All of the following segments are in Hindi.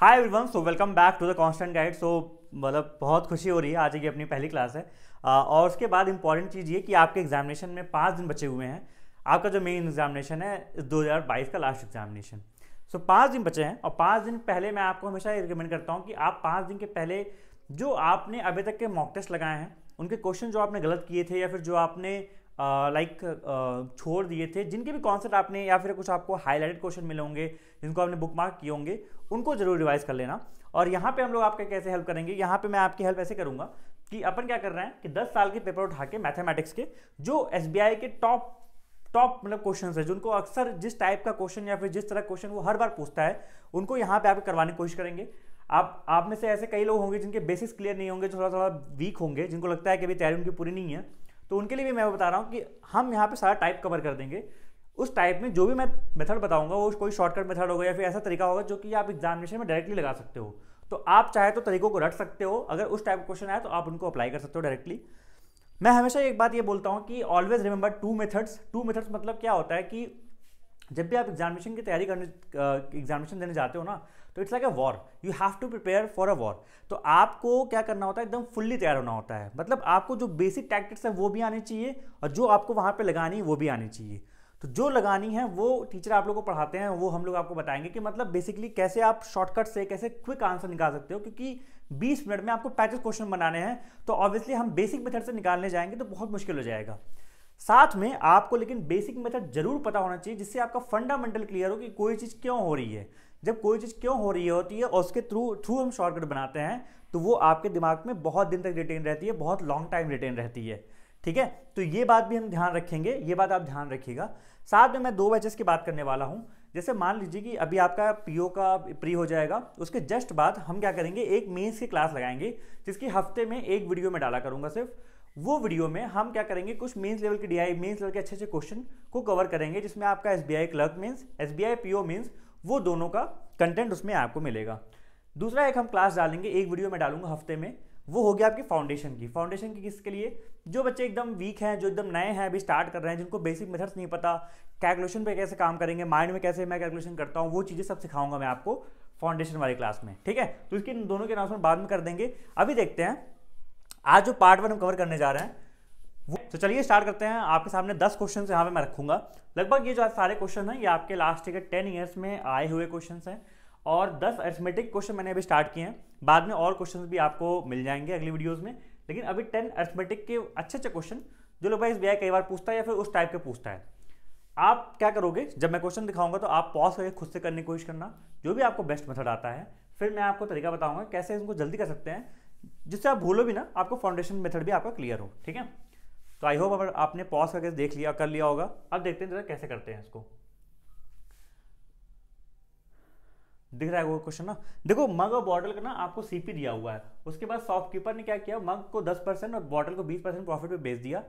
Hi everyone so welcome back to the constant guide so मतलब बहुत खुशी हो रही है आज ये अपनी पहली क्लास है और उसके बाद इंपॉर्टेंट चीज़ ये कि आपके एग्जामिनेशन में पाँच दिन बचे हुए हैं आपका जो मेन एग्जामिनेशन है बाईस का लास्ट एग्जामिनेशन सो पाँच दिन बचे हैं और पाँच दिन पहले मैं आपको हमेशा ये रिकमेंड करता हूँ कि आप पाँच दिन के पहले जो आपने अभी तक के मॉक टेस्ट लगाए हैं उनके क्वेश्चन जो आपने गलत किए थे या फिर जो आपने लाइक uh, छोड़ दिए थे जिनके भी कॉन्सेप्ट आपने या फिर कुछ आपको हाईलाइटेड क्वेश्चन मिले होंगे जिनको आपने बुक मार्क किए होंगे उनको जरूर रिवाइज कर लेना और यहाँ पे हम लोग आपका कैसे हेल्प करेंगे यहाँ पे मैं आपकी हेल्प ऐसे करूँगा कि अपन क्या कर रहे हैं कि 10 साल के पेपर उठा के मैथमेटिक्स के जो एस के टॉप टॉप मतलब क्वेश्चन है जिनको अक्सर जिस टाइप का क्वेश्चन या फिर जिस तरह क्वेश्चन वो हर बार पूछता है उनको यहाँ पे आप करवाने की कोशिश करेंगे आप आप में से ऐसे कई लोग होंगे जिनके बेसिस क्लियर नहीं होंगे थोड़ा थोड़ा वीक होंगे जिनको लगता है कि अभी तैयारी उनकी पूरी नहीं है तो उनके लिए भी मैं बता रहा हूँ कि हम यहाँ पे सारा टाइप कवर कर देंगे उस टाइप में जो भी मैं मेथड बताऊंगा वो कोई शॉर्टकट मेथड होगा या फिर ऐसा तरीका होगा जो कि आप एग्जामिनेशन में डायरेक्टली लगा सकते हो तो आप चाहे तो तरीकों को रट सकते हो अगर उस टाइप का क्वेश्चन आया तो आप उनको अप्लाई कर सकते हो डायरेक्टली मैं हमेशा एक बात ये बोलता हूँ कि always remember two methods two methods मतलब क्या होता है कि जब भी आप एग्जामिनेशन की तैयारी करने एग्जामिनेशन देने जाते हो ना तो it's like a war you have to prepare for a war तो आपको क्या करना होता है एकदम फुल्ली तैयार होना होता है मतलब आपको जो बेसिक टैक्टिक्स है वो भी आने चाहिए और जो आपको वहाँ पर लगानी है वो भी आनी चाहिए तो जो लगानी है वो टीचर आप लोग को पढ़ाते हैं वो हम लोग आपको बताएंगे कि मतलब बेसिकली कैसे आप शॉर्टकट से कैसे क्विक आंसर निकाल सकते हो क्योंकि 20 मिनट में आपको पैचेस क्वेश्चन बनाने हैं तो ऑब्वियसली हम बेसिक मेथड से निकालने जाएंगे तो बहुत मुश्किल हो जाएगा साथ में आपको लेकिन बेसिक मेथड जरूर पता होना चाहिए जिससे आपका फंडामेंटल क्लियर हो कि कोई चीज़ क्यों हो रही है जब कोई चीज़ क्यों हो रही होती है और उसके थ्रू थ्रू हम शॉर्टकट बनाते हैं तो वो आपके दिमाग में बहुत दिन तक रिटेन रहती है बहुत लॉन्ग टाइम रिटेन रहती है ठीक है तो ये बात भी हम ध्यान रखेंगे ये बात आप ध्यान रखिएगा साथ में मैं दो बैचेस की बात करने वाला हूँ जैसे मान लीजिए कि अभी आपका पी का प्री हो जाएगा उसके जस्ट बाद हम क्या करेंगे एक मेन्स की क्लास लगाएंगे जिसकी हफ्ते में एक वीडियो में डाला करूँगा सिर्फ वो वीडियो में हम क्या करेंगे कुछ मेंस लेवल के डीआई मेंस लेवल के अच्छे अच्छे क्वेश्चन को कवर करेंगे जिसमें आपका S B I clerk means S B I P O means वो दोनों का कंटेंट उसमें आपको मिलेगा दूसरा एक हम क्लास डालेंगे एक वीडियो में डालूंगा हफ्ते में वो हो गया आपकी फाउंडेशन की फाउंडेशन की किसके लिए जो बच्चे एकदम वीक हैं जो एकदम नए हैं अभी स्टार्ट कर रहे हैं जिनको बेसिक मेथड्स नहीं पता कैलकुलेशन पे कैसे काम करेंगे माइंड में कैसे मैं कैलकुलेशन करता हूँ वो चीज़ें सब सिखाऊंगा मैं आपको फाउंडेशन वाली क्लास में ठीक है तो इसके दोनों के अनाउंसमेंट बाद में कर देंगे अभी देखते हैं आज जो पार्ट वन हम कवर करने जा रहे हैं वो तो चलिए स्टार्ट करते हैं आपके सामने दस क्वेश्चन यहाँ पे मैं रखूंगा लगभग ये जो सारे क्वेश्चन हैं ये आपके लास्ट के टेन ईयर्स में आए हुए क्वेश्चन हैं और दस अर्थमेटिक क्वेश्चन मैंने अभी स्टार्ट किए हैं बाद में और क्वेश्चन भी आपको मिल जाएंगे अगली वीडियोज़ में लेकिन अभी टेन अर्थमेटिक के अच्छे अच्छे क्वेश्चन जो लोग भाई एस कई बार पूछता है या फिर उस टाइप के पूछता है आप क्या करोगे जब मैं क्वेश्चन दिखाऊंगा तो आप पॉज करके खुद से करने की कोशिश करना जो भी आपको बेस्ट मेथड आता है फिर मैं आपको तरीका बताऊंगा कैसे इनको जल्दी कर सकते हैं जिससे आप भूलो भी ना आपको फाउंडेशन मेथड भी आपका क्लियर हो ठीक है तो आई होप अगर आपने पॉज करके देख लिया कर लिया होगा अब देखते हैं जरा कैसे करते हैं इसको दिख रहा है वो क्वेश्चन ना देखो मग और बॉटल का ना आपको सीपी दिया हुआ है उसके बाद शॉपकीपर ने क्या किया मग को 10 परसेंट और बॉटल को 20 परसेंट प्रॉफिट पे बेच दिया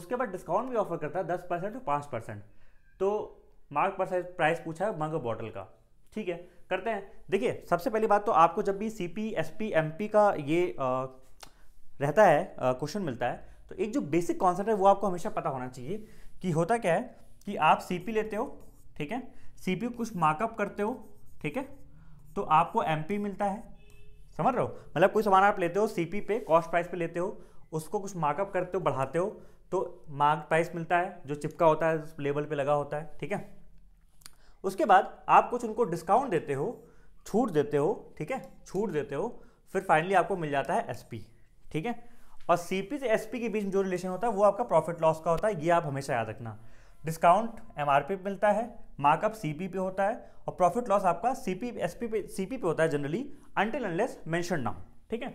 उसके बाद डिस्काउंट भी ऑफर करता है 10 परसेंट और पाँच परसेंट तो मार्क पर प्राइस पूछा है मग और बॉटल का ठीक है करते हैं देखिए सबसे पहली बात तो आपको जब भी C P S P M P का ये आ, रहता है क्वेश्चन मिलता है तो एक जो बेसिक कॉन्सेप्ट है वो आपको हमेशा पता होना चाहिए कि होता क्या है कि आप सीपी लेते हो ठीक है सीपी कुछ मार्कअप करते हो ठीक है तो आपको एमपी मिलता है समझ रहे हो मतलब कोई सामान आप लेते हो सीपी पे कॉस्ट प्राइस पे लेते हो उसको कुछ मार्कअप करते हो बढ़ाते हो तो मार्क प्राइस मिलता है जो चिपका होता है लेबल पे लगा होता है ठीक है उसके बाद आप कुछ उनको डिस्काउंट देते हो छूट देते हो ठीक है छूट देते हो फिर फाइनली आपको मिल जाता है एसपी ठीक है और सीपी से एसपी के बीच में जो रिलेशन होता है वो आपका प्रॉफिट लॉस का होता है ये आप हमेशा याद रखना डिस्काउंट एमआरपी पे मिलता है मार्कअप सीपी पे होता है और प्रॉफिट लॉस आपका सीपी एसपी पे सीपी पे होता है जनरली अनटिल अनलेस मेंशन ना ठीक है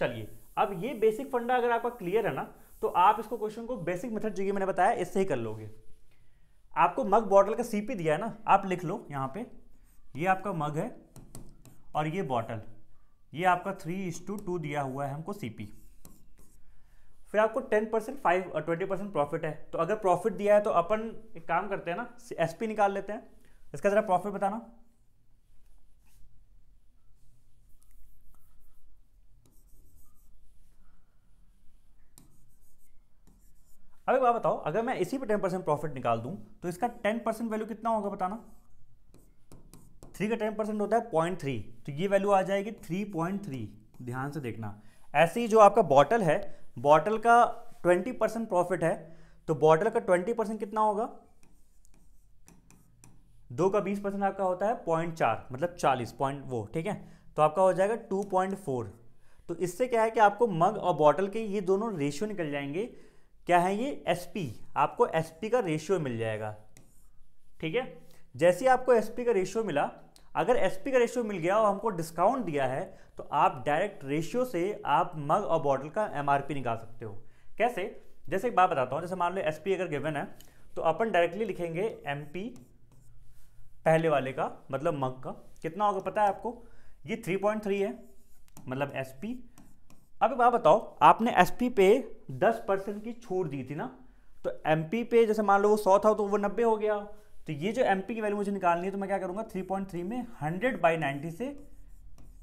चलिए अब ये बेसिक फंडा अगर आपका क्लियर है ना तो आप इसको क्वेश्चन को बेसिक मेथड जो मैंने बताया इससे ही कर लोगे आपको मग बॉटल का सीपी दिया है ना आप लिख लो यहाँ पे ये आपका मग है और ये बॉटल ये आपका थ्री इस टू टू दिया हुआ है हमको सीपी फिर आपको ten percent five twenty percent profit है तो अगर प्रॉफिट दिया है तो अपन एक काम करते हैं ना एस पी निकाल लेते हैं इसका ज़रा प्रॉफिट बताना अब एक बात बताओ अगर मैं इसी पे टेन परसेंट प्रॉफिट निकाल दूं तो इसका टेन परसेंट वैल्यू कितना होगा बताना थ्री का टेन परसेंट होता है पॉइंट थ्री तो ये वैल्यू आ जाएगी थ्री पॉइंट थ्री ध्यान से देखना ऐसे ही जो आपका बॉटल है बॉटल का 20 परसेंट प्रॉफिट है तो बॉटल का 20 परसेंट कितना होगा दो का 20 परसेंट आपका होता है पॉइंट चार मतलब 40 पॉइंट वो ठीक है तो आपका हो जाएगा 2.4 तो इससे क्या है कि आपको मग और बॉटल के ये दोनों रेशियो निकल जाएंगे क्या है ये एस आपको एस का रेशियो मिल जाएगा ठीक है जैसे आपको एस का रेशियो मिला अगर एस का रेशियो मिल गया और हमको डिस्काउंट दिया है तो आप डायरेक्ट रेशियो से आप मग और बॉटल का एम निकाल सकते हो कैसे जैसे एक बात बताता हूँ जैसे मान लो एस अगर गिवन है तो अपन डायरेक्टली लिखेंगे एम पहले वाले का मतलब मग का कितना होगा पता है आपको ये 3.3 है मतलब एस अब एक बात बताओ आपने एस पे 10 परसेंट की छूट दी थी ना तो एम पे जैसे मान लो वो सौ था तो वो नब्बे हो गया तो ये जो एम की वैल्यू मुझे निकालनी है तो मैं क्या करूँगा थ्री पॉइंट थ्री में हंड्रेड बाई नाइन्टी से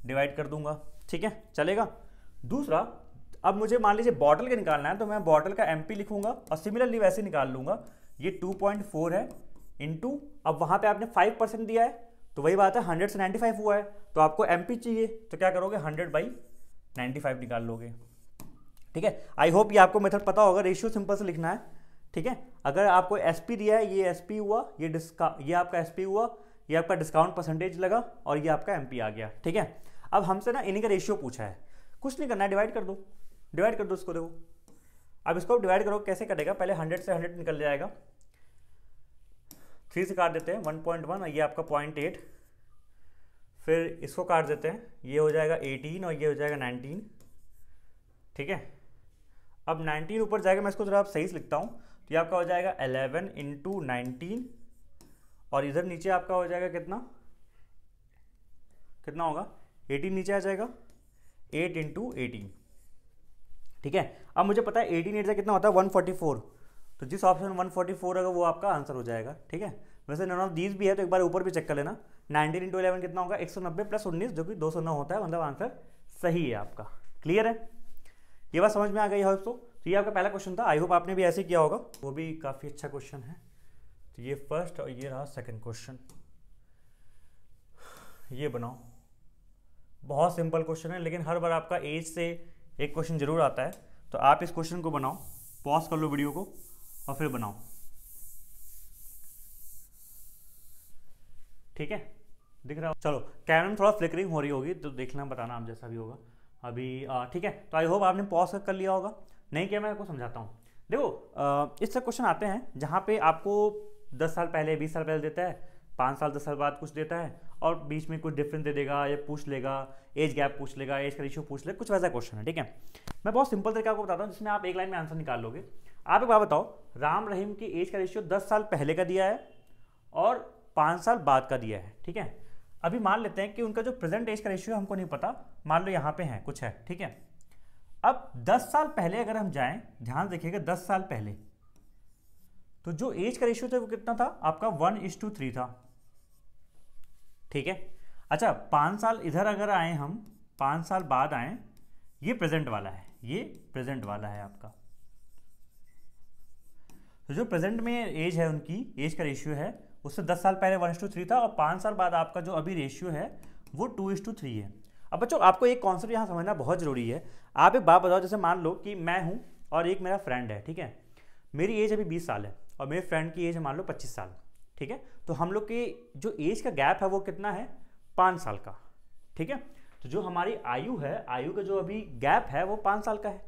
डिवाइड कर दूंगा ठीक है चलेगा दूसरा अब मुझे मान लीजिए बॉटल का निकालना है तो मैं बॉटल का एम लिखूंगा और सिमिलरली वैसे निकाल लूंगा ये टू पॉइंट फोर है टू अब वहाँ पे आपने फाइव परसेंट दिया है तो वही बात है हंड्रेड से नाइन्टी फाइव हुआ है तो आपको एम चाहिए तो क्या करोगे हंड्रेड बाई नाइन्टी फाइव निकाल लोगे ठीक है आई होप ये आपको मेथड पता होगा रेशियो सिंपल से लिखना है ठीक है अगर आपको एस दिया है ये एस हुआ ये डिस्का ये आपका एस हुआ ये आपका डिस्काउंट परसेंटेज लगा और ये आपका एम आ गया ठीक है अब हमसे ना इन्हीं का रेशियो पूछा है कुछ नहीं करना है डिवाइड कर दो डिवाइड कर दो इसको देखो अब इसको डिवाइड करो कैसे करेगा पहले हंड्रेड से हंड्रेड निकल जाएगा थ्री से काट देते हैं वन पॉइंट वन ये आपका पॉइंट एट फिर इसको काट देते हैं ये हो जाएगा एटीन और ये हो जाएगा नाइनटीन ठीक है अब नाइनटीन ऊपर जाएगा मैं इसको जरा आप सही से लिखता हूँ तो ये आपका हो जाएगा अलेवन इंटू नाइनटीन और इधर नीचे आपका हो जाएगा कितना कितना होगा एटीन नीचे आ जाएगा एट इंटू एटीन ठीक है अब मुझे पता है एटीन एट से कितना होता है वन फोर्टी फोर तो जिस ऑप्शन वन फोर्टी फोर होगा वो आपका आंसर हो जाएगा ठीक है वैसे नॉन ऑफ दीज भी है तो एक बार ऊपर भी चेक कर लेना नाइनटीन इंटू इलेवन कितना होगा एक सौ नब्बे प्लस उन्नीस जो कि दो सौ नौ होता है मतलब आंसर सही है आपका क्लियर है ये बात समझ में आ गई है दोस्तों तो ये आपका पहला क्वेश्चन था आई होप आपने भी ऐसे किया होगा वो भी काफ़ी अच्छा क्वेश्चन है तो ये फर्स्ट और ये रहा सेकंड क्वेश्चन ये बनाओ बहुत सिंपल क्वेश्चन है लेकिन हर बार आपका एज से एक क्वेश्चन जरूर आता है तो आप इस क्वेश्चन को बनाओ पॉज कर लो वीडियो को और फिर बनाओ ठीक है दिख रहा हो चलो कैमरन में थोड़ा फ्लिकरिंग हो रही होगी तो देखना बताना आप जैसा भी होगा अभी ठीक है तो आई होप आपने पॉज कर लिया होगा नहीं किया मैं आपको समझाता हूँ देखो इससे क्वेश्चन आते हैं जहाँ पे आपको दस साल पहले बीस साल पहले देता है पाँच साल दस साल बाद कुछ देता है और बीच में कुछ डिफरेंस दे देगा या पूछ लेगा एज गैप पूछ लेगा एज का रिश्यू पूछ लेगा कुछ वैसा क्वेश्चन है ठीक है मैं बहुत सिंपल तरीके आपको बताता हूँ जिसमें आप एक लाइन में आंसर निकाल लोगे आप एक बार बताओ राम रहीम की एज का रेशियो दस साल पहले का दिया है और पाँच साल बाद का दिया है ठीक है अभी मान लेते हैं कि उनका जो प्रेजेंट एज का रेशियो हमको नहीं पता मान लो यहाँ पे है कुछ है ठीक है अब 10 साल पहले अगर हम जाएं ध्यान देखिएगा 10 साल पहले तो जो एज का रेशियो था वो कितना था आपका वन इज टू थ्री था ठीक है अच्छा पाँच साल इधर अगर आए हम पाँच साल बाद आए ये प्रेजेंट वाला है ये प्रेजेंट वाला है आपका तो जो प्रेजेंट में एज है उनकी एज का रेशियो है उससे दस साल पहले वन इज टू थ्री था और पाँच साल बाद आपका जो अभी रेशियो है वो टू इज टू थ्री है अब बच्चों आपको एक कॉन्सेप्ट यहाँ समझना बहुत ज़रूरी है आप एक बात बताओ जैसे मान लो कि मैं हूँ और एक मेरा फ्रेंड है ठीक है मेरी एज अभी बीस साल है और मेरे फ्रेंड की एज मान लो पच्चीस साल ठीक है तो हम लोग की जो एज का गैप है वो कितना है पाँच साल का ठीक है तो जो हमारी आयु है आयु का जो अभी गैप है वो पाँच साल का है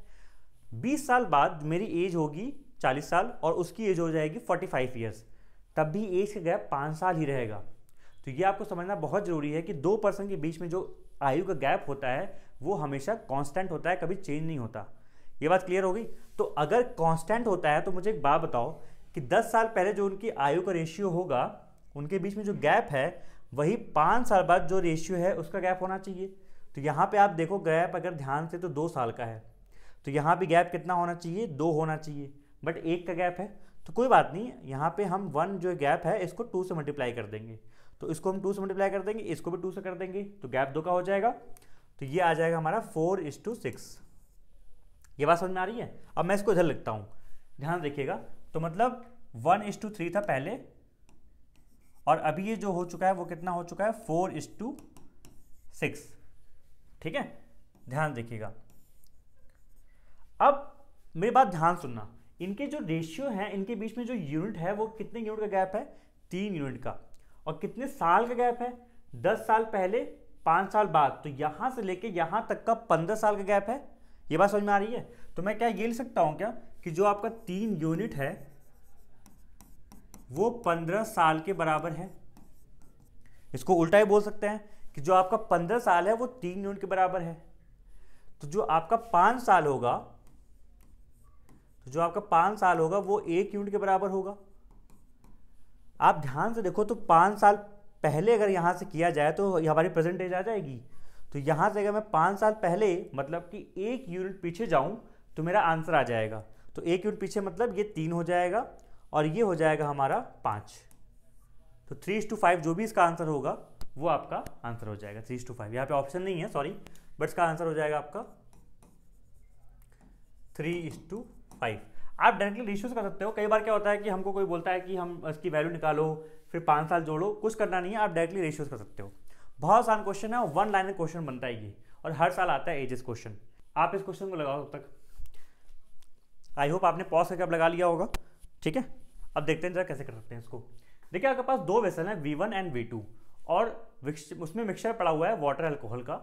बीस साल बाद मेरी एज होगी चालीस साल और उसकी एज हो जाएगी फोर्टी फाइव ईयर्स तब भी एज का गैप पाँच साल ही रहेगा तो ये आपको समझना बहुत ज़रूरी है कि दो पर्सन के बीच में जो आयु का गैप होता है वो हमेशा कांस्टेंट होता है कभी चेंज नहीं होता ये बात क्लियर हो गई तो अगर कांस्टेंट होता है तो मुझे एक बात बताओ कि 10 साल पहले जो उनकी आयु का रेशियो होगा उनके बीच में जो गैप है वही पाँच साल बाद जो रेशियो है उसका गैप होना चाहिए तो यहाँ पे आप देखो गैप अगर ध्यान से तो दो साल का है तो यहाँ भी गैप कितना होना चाहिए दो होना चाहिए बट एक का गैप है तो कोई बात नहीं यहाँ पे हम वन जो गैप है इसको टू से मल्टीप्लाई कर देंगे तो इसको हम टू से मल्टीप्लाई कर देंगे इसको भी टू से कर देंगे तो गैप दो का हो जाएगा तो ये आ जाएगा हमारा फोर इज टू सिक्स ये बात समझ में आ रही है अब मैं इसको इधर लिखता हूँ ध्यान रखिएगा तो मतलब वन इज टू थ्री था पहले और अभी ये जो हो चुका है वो कितना हो चुका है फोर इज टू सिक्स ठीक है ध्यान देखिएगा अब मेरी बात ध्यान सुनना इनके जो रेशियो हैं इनके बीच में जो यूनिट है वो कितने यूनिट का गैप है तीन यूनिट का और कितने साल का गैप है दस साल पहले पाँच साल बाद तो यहाँ से लेके यहाँ तक का पंद्रह साल का गैप है ये बात समझ में आ रही है तो मैं क्या ये लिख सकता हूँ क्या कि जो आपका तीन यूनिट है वो पंद्रह साल के बराबर है इसको उल्टा ही बोल सकते हैं कि जो आपका पंद्रह साल है वो तीन यूनिट के बराबर है तो जो आपका पाँच साल होगा तो जो आपका पाँच साल होगा वो एक यूनिट के बराबर होगा आप ध्यान से देखो तो पाँच साल पहले अगर यहाँ से किया जाए तो हमारी प्रेजेंट एज आ जाएगी तो यहाँ से अगर मैं पाँच साल पहले मतलब कि एक यूनिट पीछे जाऊँ तो मेरा आंसर आ जाएगा तो एक यूनिट पीछे मतलब ये तीन हो जाएगा और ये हो जाएगा हमारा पाँच तो थ्री टू फाइव जो भी इसका आंसर होगा वो आपका आंसर हो जाएगा थ्री टू फाइव यहाँ पे ऑप्शन नहीं है सॉरी बट इसका आंसर हो जाएगा आपका थ्री टू फाइव आप डायरेक्टली रिश्यूज कर सकते हो कई बार क्या होता है कि हमको कोई बोलता है कि हम इसकी वैल्यू निकालो फिर पाँच साल जोड़ो कुछ करना नहीं है आप डायरेक्टली रेशियोज कर सकते हो बहुत आसान क्वेश्चन है वन लाइन क्वेश्चन बनता है ये और हर साल आता है एजेस क्वेश्चन आप इस क्वेश्चन को लगाओ तब तक आई होप आपने पॉज करके अब लगा लिया होगा ठीक है अब देखते हैं जरा कैसे कर सकते हैं इसको देखिए आपके पास दो वेसल हैं V one and V two और उसमें मिक्सचर पड़ा हुआ है वाटर एल्कोहल का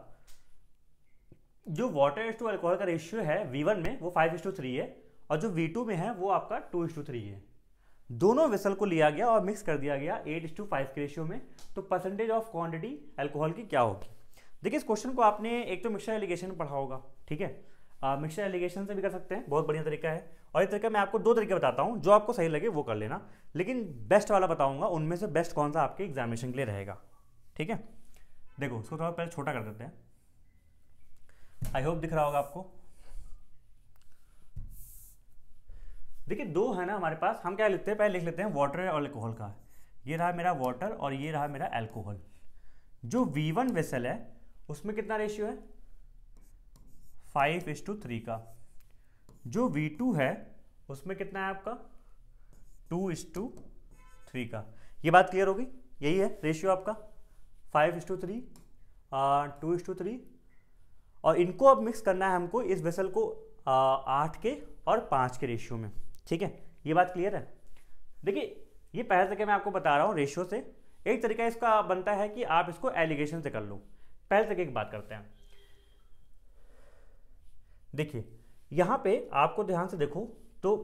जो वाटर एस टू एल्कोहल का रेशियो है वी वन में वो फाइव इस टू थ्री है और जो V2 में है वो आपका टू इंस टू थ्री है दोनों वेसल को लिया गया और मिक्स कर दिया गया एट इंस टू फाइव के रेशियो में तो परसेंटेज ऑफ क्वांटिटी अल्कोहल की क्या होगी देखिए इस क्वेश्चन को आपने एक तो मिक्सर एलिगेशन पढ़ा होगा ठीक है मिक्सर एलिगेशन से भी कर सकते हैं बहुत बढ़िया तरीका है और ये तरीका मैं आपको दो तरीके बताता हूँ जो आपको सही लगे वो कर लेना लेकिन बेस्ट वाला बताऊँगा उनमें से बेस्ट कौन सा आपके एग्जामिनेशन के लिए रहेगा ठीक है देखो उसको थोड़ा पहले छोटा कर देते हैं आई होप दिख रहा होगा आपको देखिए दो है ना हमारे पास हम क्या लिखते हैं पहले लिख लेते हैं वाटर और एल्कोहल का ये रहा मेरा वाटर और ये रहा मेरा एल्कोहल जो वी वन वेसल है उसमें कितना रेशियो है फाइव इज टू थ्री का जो वी टू है उसमें कितना है आपका टू इज टू थ्री का ये बात क्लियर होगी यही है रेशियो आपका five is to three two is to three और इनको अब मिक्स करना है हमको इस वेसल को आठ के और पाँच के रेशियो में ठीक है ये बात क्लियर है देखिए ये पहले तरीके मैं आपको बता रहा हूँ रेशियो से एक तरीका इसका बनता है कि आप इसको एलिगेशन से कर लो पहले तरीके की बात करते हैं देखिए यहाँ पे आपको ध्यान से देखो तो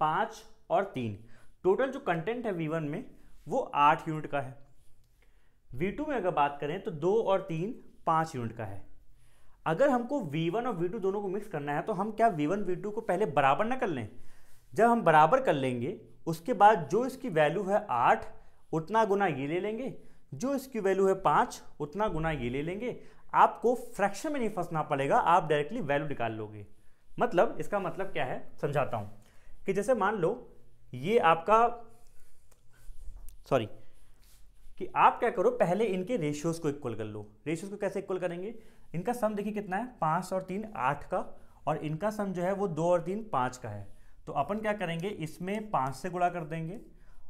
पाँच और तीन टोटल जो कंटेंट है वी वन में वो आठ यूनिट का है वी टू में अगर बात करें तो दो और तीन पाँच यूनिट का है अगर हमको v1 और v2 दोनों को मिक्स करना है तो हम क्या v1 v2 को पहले बराबर ना कर लें जब हम बराबर कर लेंगे उसके बाद जो इसकी वैल्यू है आठ उतना गुना ये ले लेंगे जो इसकी वैल्यू है पाँच उतना गुना ये ले लेंगे आपको फ्रैक्शन में नहीं फंसना पड़ेगा आप डायरेक्टली वैल्यू निकाल लोगे मतलब इसका मतलब क्या है समझाता हूँ कि जैसे मान लो ये आपका सॉरी कि आप क्या करो पहले इनके रेशियोज को इक्वल कर लो रेशियोज को कैसे इक्वल करेंगे इनका सम देखिए कितना है पाँच और तीन आठ का और इनका सम जो है वो दो और तीन पाँच का है तो अपन क्या करेंगे इसमें पाँच से गुणा कर देंगे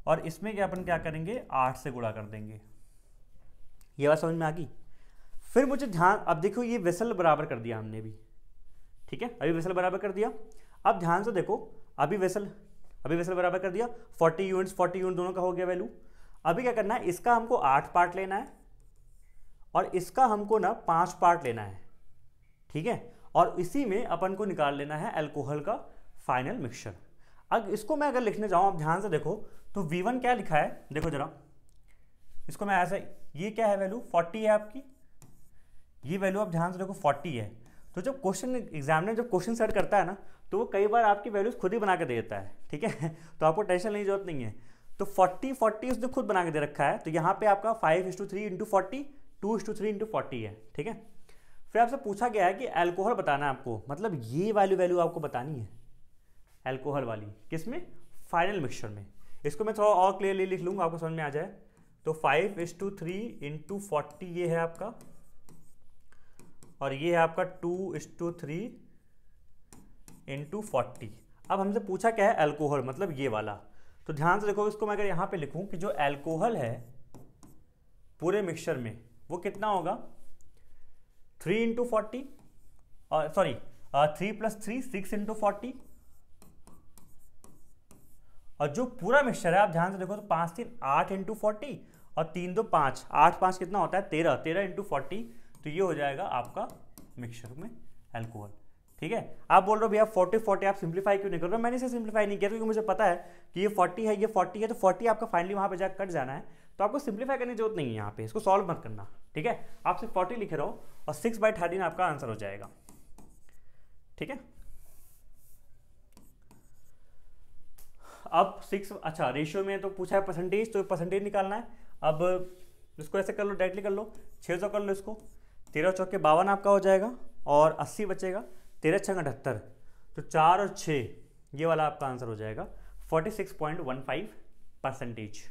और इसमें क्या अपन क्या करेंगे आठ से गुणा कर देंगे ये बात समझ में आ गई फिर मुझे ध्यान अब देखो ये वेसल बराबर कर दिया हमने भी ठीक है अभी वेसल बराबर कर दिया अब ध्यान से देखो अभी वेसल अभी वेसल बराबर कर दिया 40 यूनिट्स 40 यूनिट दोनों का हो गया वैल्यू अभी क्या करना है इसका हमको आठ पार्ट लेना है और इसका हमको ना पांच पार्ट लेना है ठीक है और इसी में अपन को निकाल लेना है अल्कोहल का फाइनल मिक्सचर अब इसको मैं अगर लिखने जाऊँ आप ध्यान से देखो तो V1 क्या लिखा है देखो जरा इसको मैं ऐसा ये क्या है वैल्यू 40 है आपकी ये वैल्यू आप ध्यान से देखो 40 है तो जब क्वेश्चन एग्जामिनर जब क्वेश्चन सेट करता है ना तो वो कई बार आपकी वैल्यूज खुद ही बना के दे देता है ठीक है तो आपको टेंशन लेने की जरूरत नहीं है तो फोर्टी फोर्टी उसने खुद बना के दे रखा है तो यहाँ पे आपका five into three into forty two is to three into forty है ठीक है फिर आपसे पूछा गया है कि अल्कोहल बताना है आपको मतलब ये वाली वैल्यू आपको बतानी है अल्कोहल वाली किस में फाइनल मिक्सचर में इसको मैं थोड़ा और क्लियरली लिख लूँगा आपको समझ में आ जाए तो फाइव इस टू थ्री इंटू फोर्टी ये है आपका और ये है आपका to is to three into forty अब हमसे पूछा क्या है अल्कोहल मतलब ये वाला तो ध्यान से देखो इसको मैं अगर यहाँ पे लिखूँ कि जो अल्कोहल है पूरे मिक्सचर में वो कितना होगा three into forty sorry three plus three six into forty और जो पूरा मिक्सचर है आप ध्यान से देखो तो पांच तीन आठ इंटू फोर्टी और तीन दो पांच आठ पांच कितना होता है तेरह तेरह इंटू फोर्टी तो ये हो जाएगा आपका मिक्सचर में एल्कोहल ठीक है आप बोल रहे हो भैया फोर्टी फोर्टी आप सिंप्लीफाई क्यों नहीं कर रहे हो मैंने इसे सिंप्लीफाई नहीं किया क्योंकि मुझे पता है कि ये फोर्टी है ये फोर्टी है तो फोर्टी आपका फाइनली वहां पर जाकर कट जाना है तो आपको सिंप्लीफाई करने की जरूरत नहीं है यहाँ पे इसको सॉल्व मत करना ठीक है आप सिर्फ फोर्टी लिख रहे हो और सिक्स बाई थर्टीन आपका आंसर हो जाएगा ठीक है अब सिक्स अच्छा रेशियो में तो पूछा है परसेंटेज तो परसेंटेज निकालना है अब इसको ऐसे कर लो डायरेक्टली कर लो छः सौ कर लो इसको तेरह चौके बावन आपका हो जाएगा और अस्सी बचेगा तेरह छः अठहत्तर तो चार और छः ये वाला आपका आंसर हो जाएगा forty six point one five percentage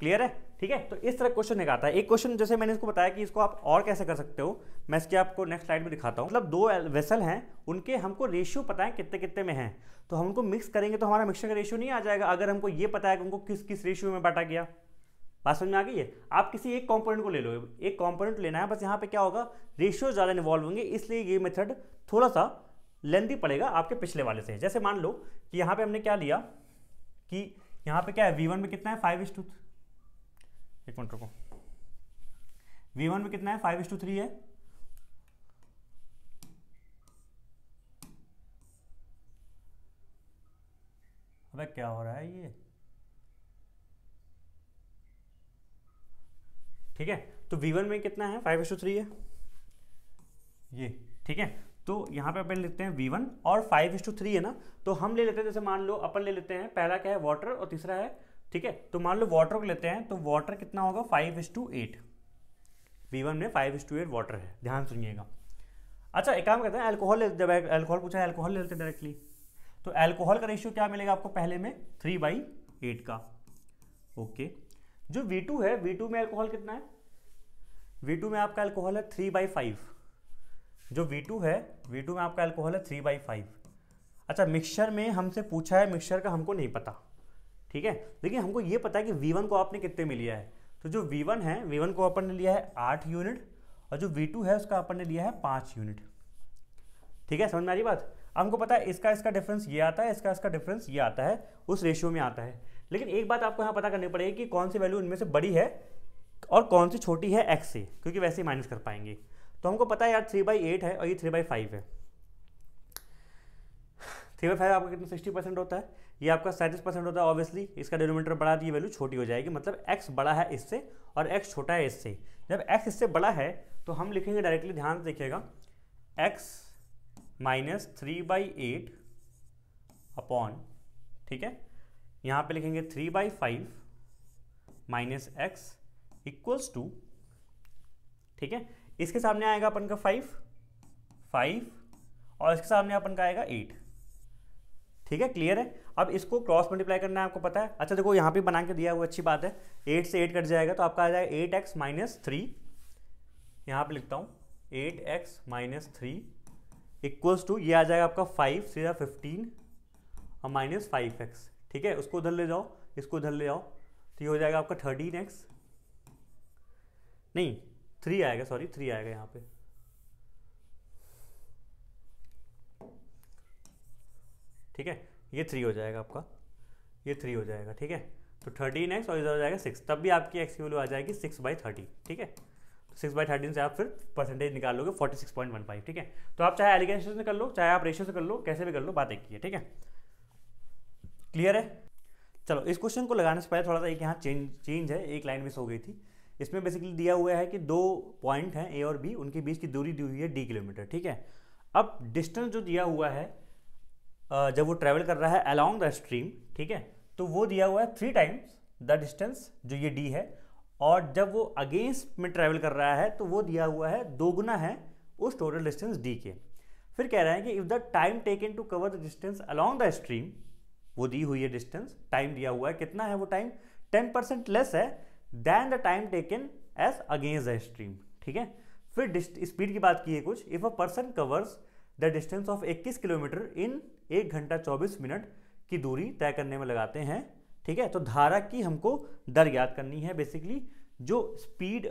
clear है ठीक है तो इस तरह क्वेश्चन निकालता है एक क्वेश्चन जैसे मैंने इसको बताया कि इसको आप और कैसे कर सकते हो मैं इसके आपको नेक्स्ट स्लाइड में दिखाता हूँ मतलब दो वेसल हैं उनके हमको रेशियो पता है कितने कितने में हैं तो हम उनको मिक्स करेंगे तो हमारा मिक्सर का रेशियो नहीं आ जाएगा अगर हमको ये पता है कि उनको किस किस रेशियो में बांटा गया बात समझ में आ गई है आप किसी एक कॉम्पोनेंट को ले लो एक कॉम्पोनेंट लेना है बस यहाँ पर क्या होगा रेशियो ज़्यादा इन्वॉल्व होंगे इसलिए ये मेथड थोड़ा सा लेंदी पड़ेगा आपके पिछले वाले से जैसे मान लो कि यहाँ पर हमने क्या लिया कि यहाँ पे क्या है वी में कितना है फाइव इज टू एक मिनट रुको V1 में कितना है फाइव इज टू थ्री है अबे क्या हो रहा है ये ठीक है तो V1 में कितना है फाइव इज टू थ्री है ये ठीक है तो यहां पे अपन लेते हैं V1 और फाइव इज टू थ्री है ना तो हम ले लेते हैं जैसे मान लो अपन ले लेते हैं पहला क्या है वाटर और तीसरा है ठीक है तो मान लो वाटर को लेते हैं तो वाटर कितना होगा five is to eight V one में five is to eight water है ध्यान सुनिएगा अच्छा एक काम करते हैं अल्कोहल जब अल्कोहल पूछा है अल्कोहल लेते हैं डायरेक्टली तो अल्कोहल का रेशियो क्या मिलेगा आपको पहले में थ्री बाई एट का ओके जो वी टू है वी टू में अल्कोहल कितना है वी टू में आपका अल्कोहल है थ्री बाई फाइव जो वी टू है वी टू में आपका अल्कोहल है थ्री बाई फाइव अच्छा मिक्सचर में हमसे पूछा है मिक्सचर का हमको नहीं पता ठीक है देखिए हमको ये पता है कि वी को आपने कितने में लिया है तो जो वी है वी को अपन ने लिया है आठ यूनिट और जो वी है उसका अपन ने लिया है पाँच यूनिट ठीक है समझ में आ रही बात हमको पता है इसका इसका डिफरेंस ये आता है इसका इसका डिफरेंस ये आता है उस रेशियो में आता है लेकिन एक बात आपको यहाँ पता करनी पड़ेगी कि कौन सी वैल्यू इनमें से बड़ी है और कौन सी छोटी है एक्स से क्योंकि वैसे ही माइनस कर पाएंगे तो हमको पता है यार थ्री बाई एट है और ये थ्री बाई फाइव है थ्री बाई फाइव आपका कितना सिक्सटी परसेंट होता है ये आपका सैंतीस परसेंट होता है ऑब्वियसली इसका डिनोमीटर बढ़ा है तो ये वैल्यू छोटी हो जाएगी मतलब एक्स बड़ा है इससे और एक्स छोटा है इससे जब एक्स इससे बड़ा है तो हम लिखेंगे डायरेक्टली ध्यान से देखिएगा X minus three by eight upon ठीक है यहाँ पे लिखेंगे three by five minus X equals to ठीक है इसके सामने आएगा अपन का फाइव फाइव और इसके सामने अपन का आएगा एट ठीक है क्लियर है अब इसको क्रॉस मल्टीप्लाई करना है आपको पता है अच्छा देखो यहाँ पे बना के दिया हुआ अच्छी बात है एट से एट कट जाएगा तो आपका आ जाएगा एट एक्स माइनस थ्री यहाँ पर लिखता हूँ eight X minus three equals to ये आ जाएगा आपका फाइव से फिफ्टीन और माइनस फाइव एक्स ठीक है उसको उधर ले जाओ इसको उधर ले जाओ तो ये हो जाएगा आपका थर्टीन एक्स नहीं थ्री आएगा सॉरी थ्री आएगा यहाँ पे ठीक है ये थ्री हो जाएगा आपका ये थ्री हो जाएगा ठीक है तो थर्टीन एक्स और इधर हो जाएगा सिक्स तब भी आपकी एक्स की वैल्यू आ जाएगी सिक्स बाई थर्टी ठीक है तो सिक्स बाई थर्टीन से आप फिर परसेंटेज निकाल लोगे forty six point one five ठीक है तो आप चाहे एलिगेशन से कर लो चाहे आप रेशियो से कर लो कैसे भी कर लो बात एक की है ठीक है क्लियर है चलो इस क्वेश्चन को लगाने से पहले थोड़ा सा एक यहाँ चेंज चेंज है एक लाइन मिस हो गई थी इसमें बेसिकली दिया हुआ है कि दो पॉइंट हैं ए और बी उनके बीच की दूरी दी हुई है डी किलोमीटर ठीक है अब डिस्टेंस जो दिया हुआ है जब वो ट्रैवल कर रहा है अलॉन्ग द स्ट्रीम ठीक है तो वो दिया हुआ है थ्री टाइम्स द डिस्टेंस जो ये डी है और जब वो अगेंस्ट में ट्रैवल कर रहा है तो वो दिया हुआ है दोगुना है उस टोटल डिस्टेंस डी के फिर कह रहे हैं कि if the time taken to cover the distance along the stream वो दी हुई है डिस्टेंस टाइम दिया हुआ है कितना है वो टाइम टेन परसेंट लेस है than the time taken as against the stream ठीक है फिर स्पीड की बात की है कुछ if a person covers the distance of 21 kilometre in एक घंटा चौबीस मिनट की दूरी तय करने में लगाते हैं ठीक है तो धारा की हमको दर याद करनी है बेसिकली जो स्पीड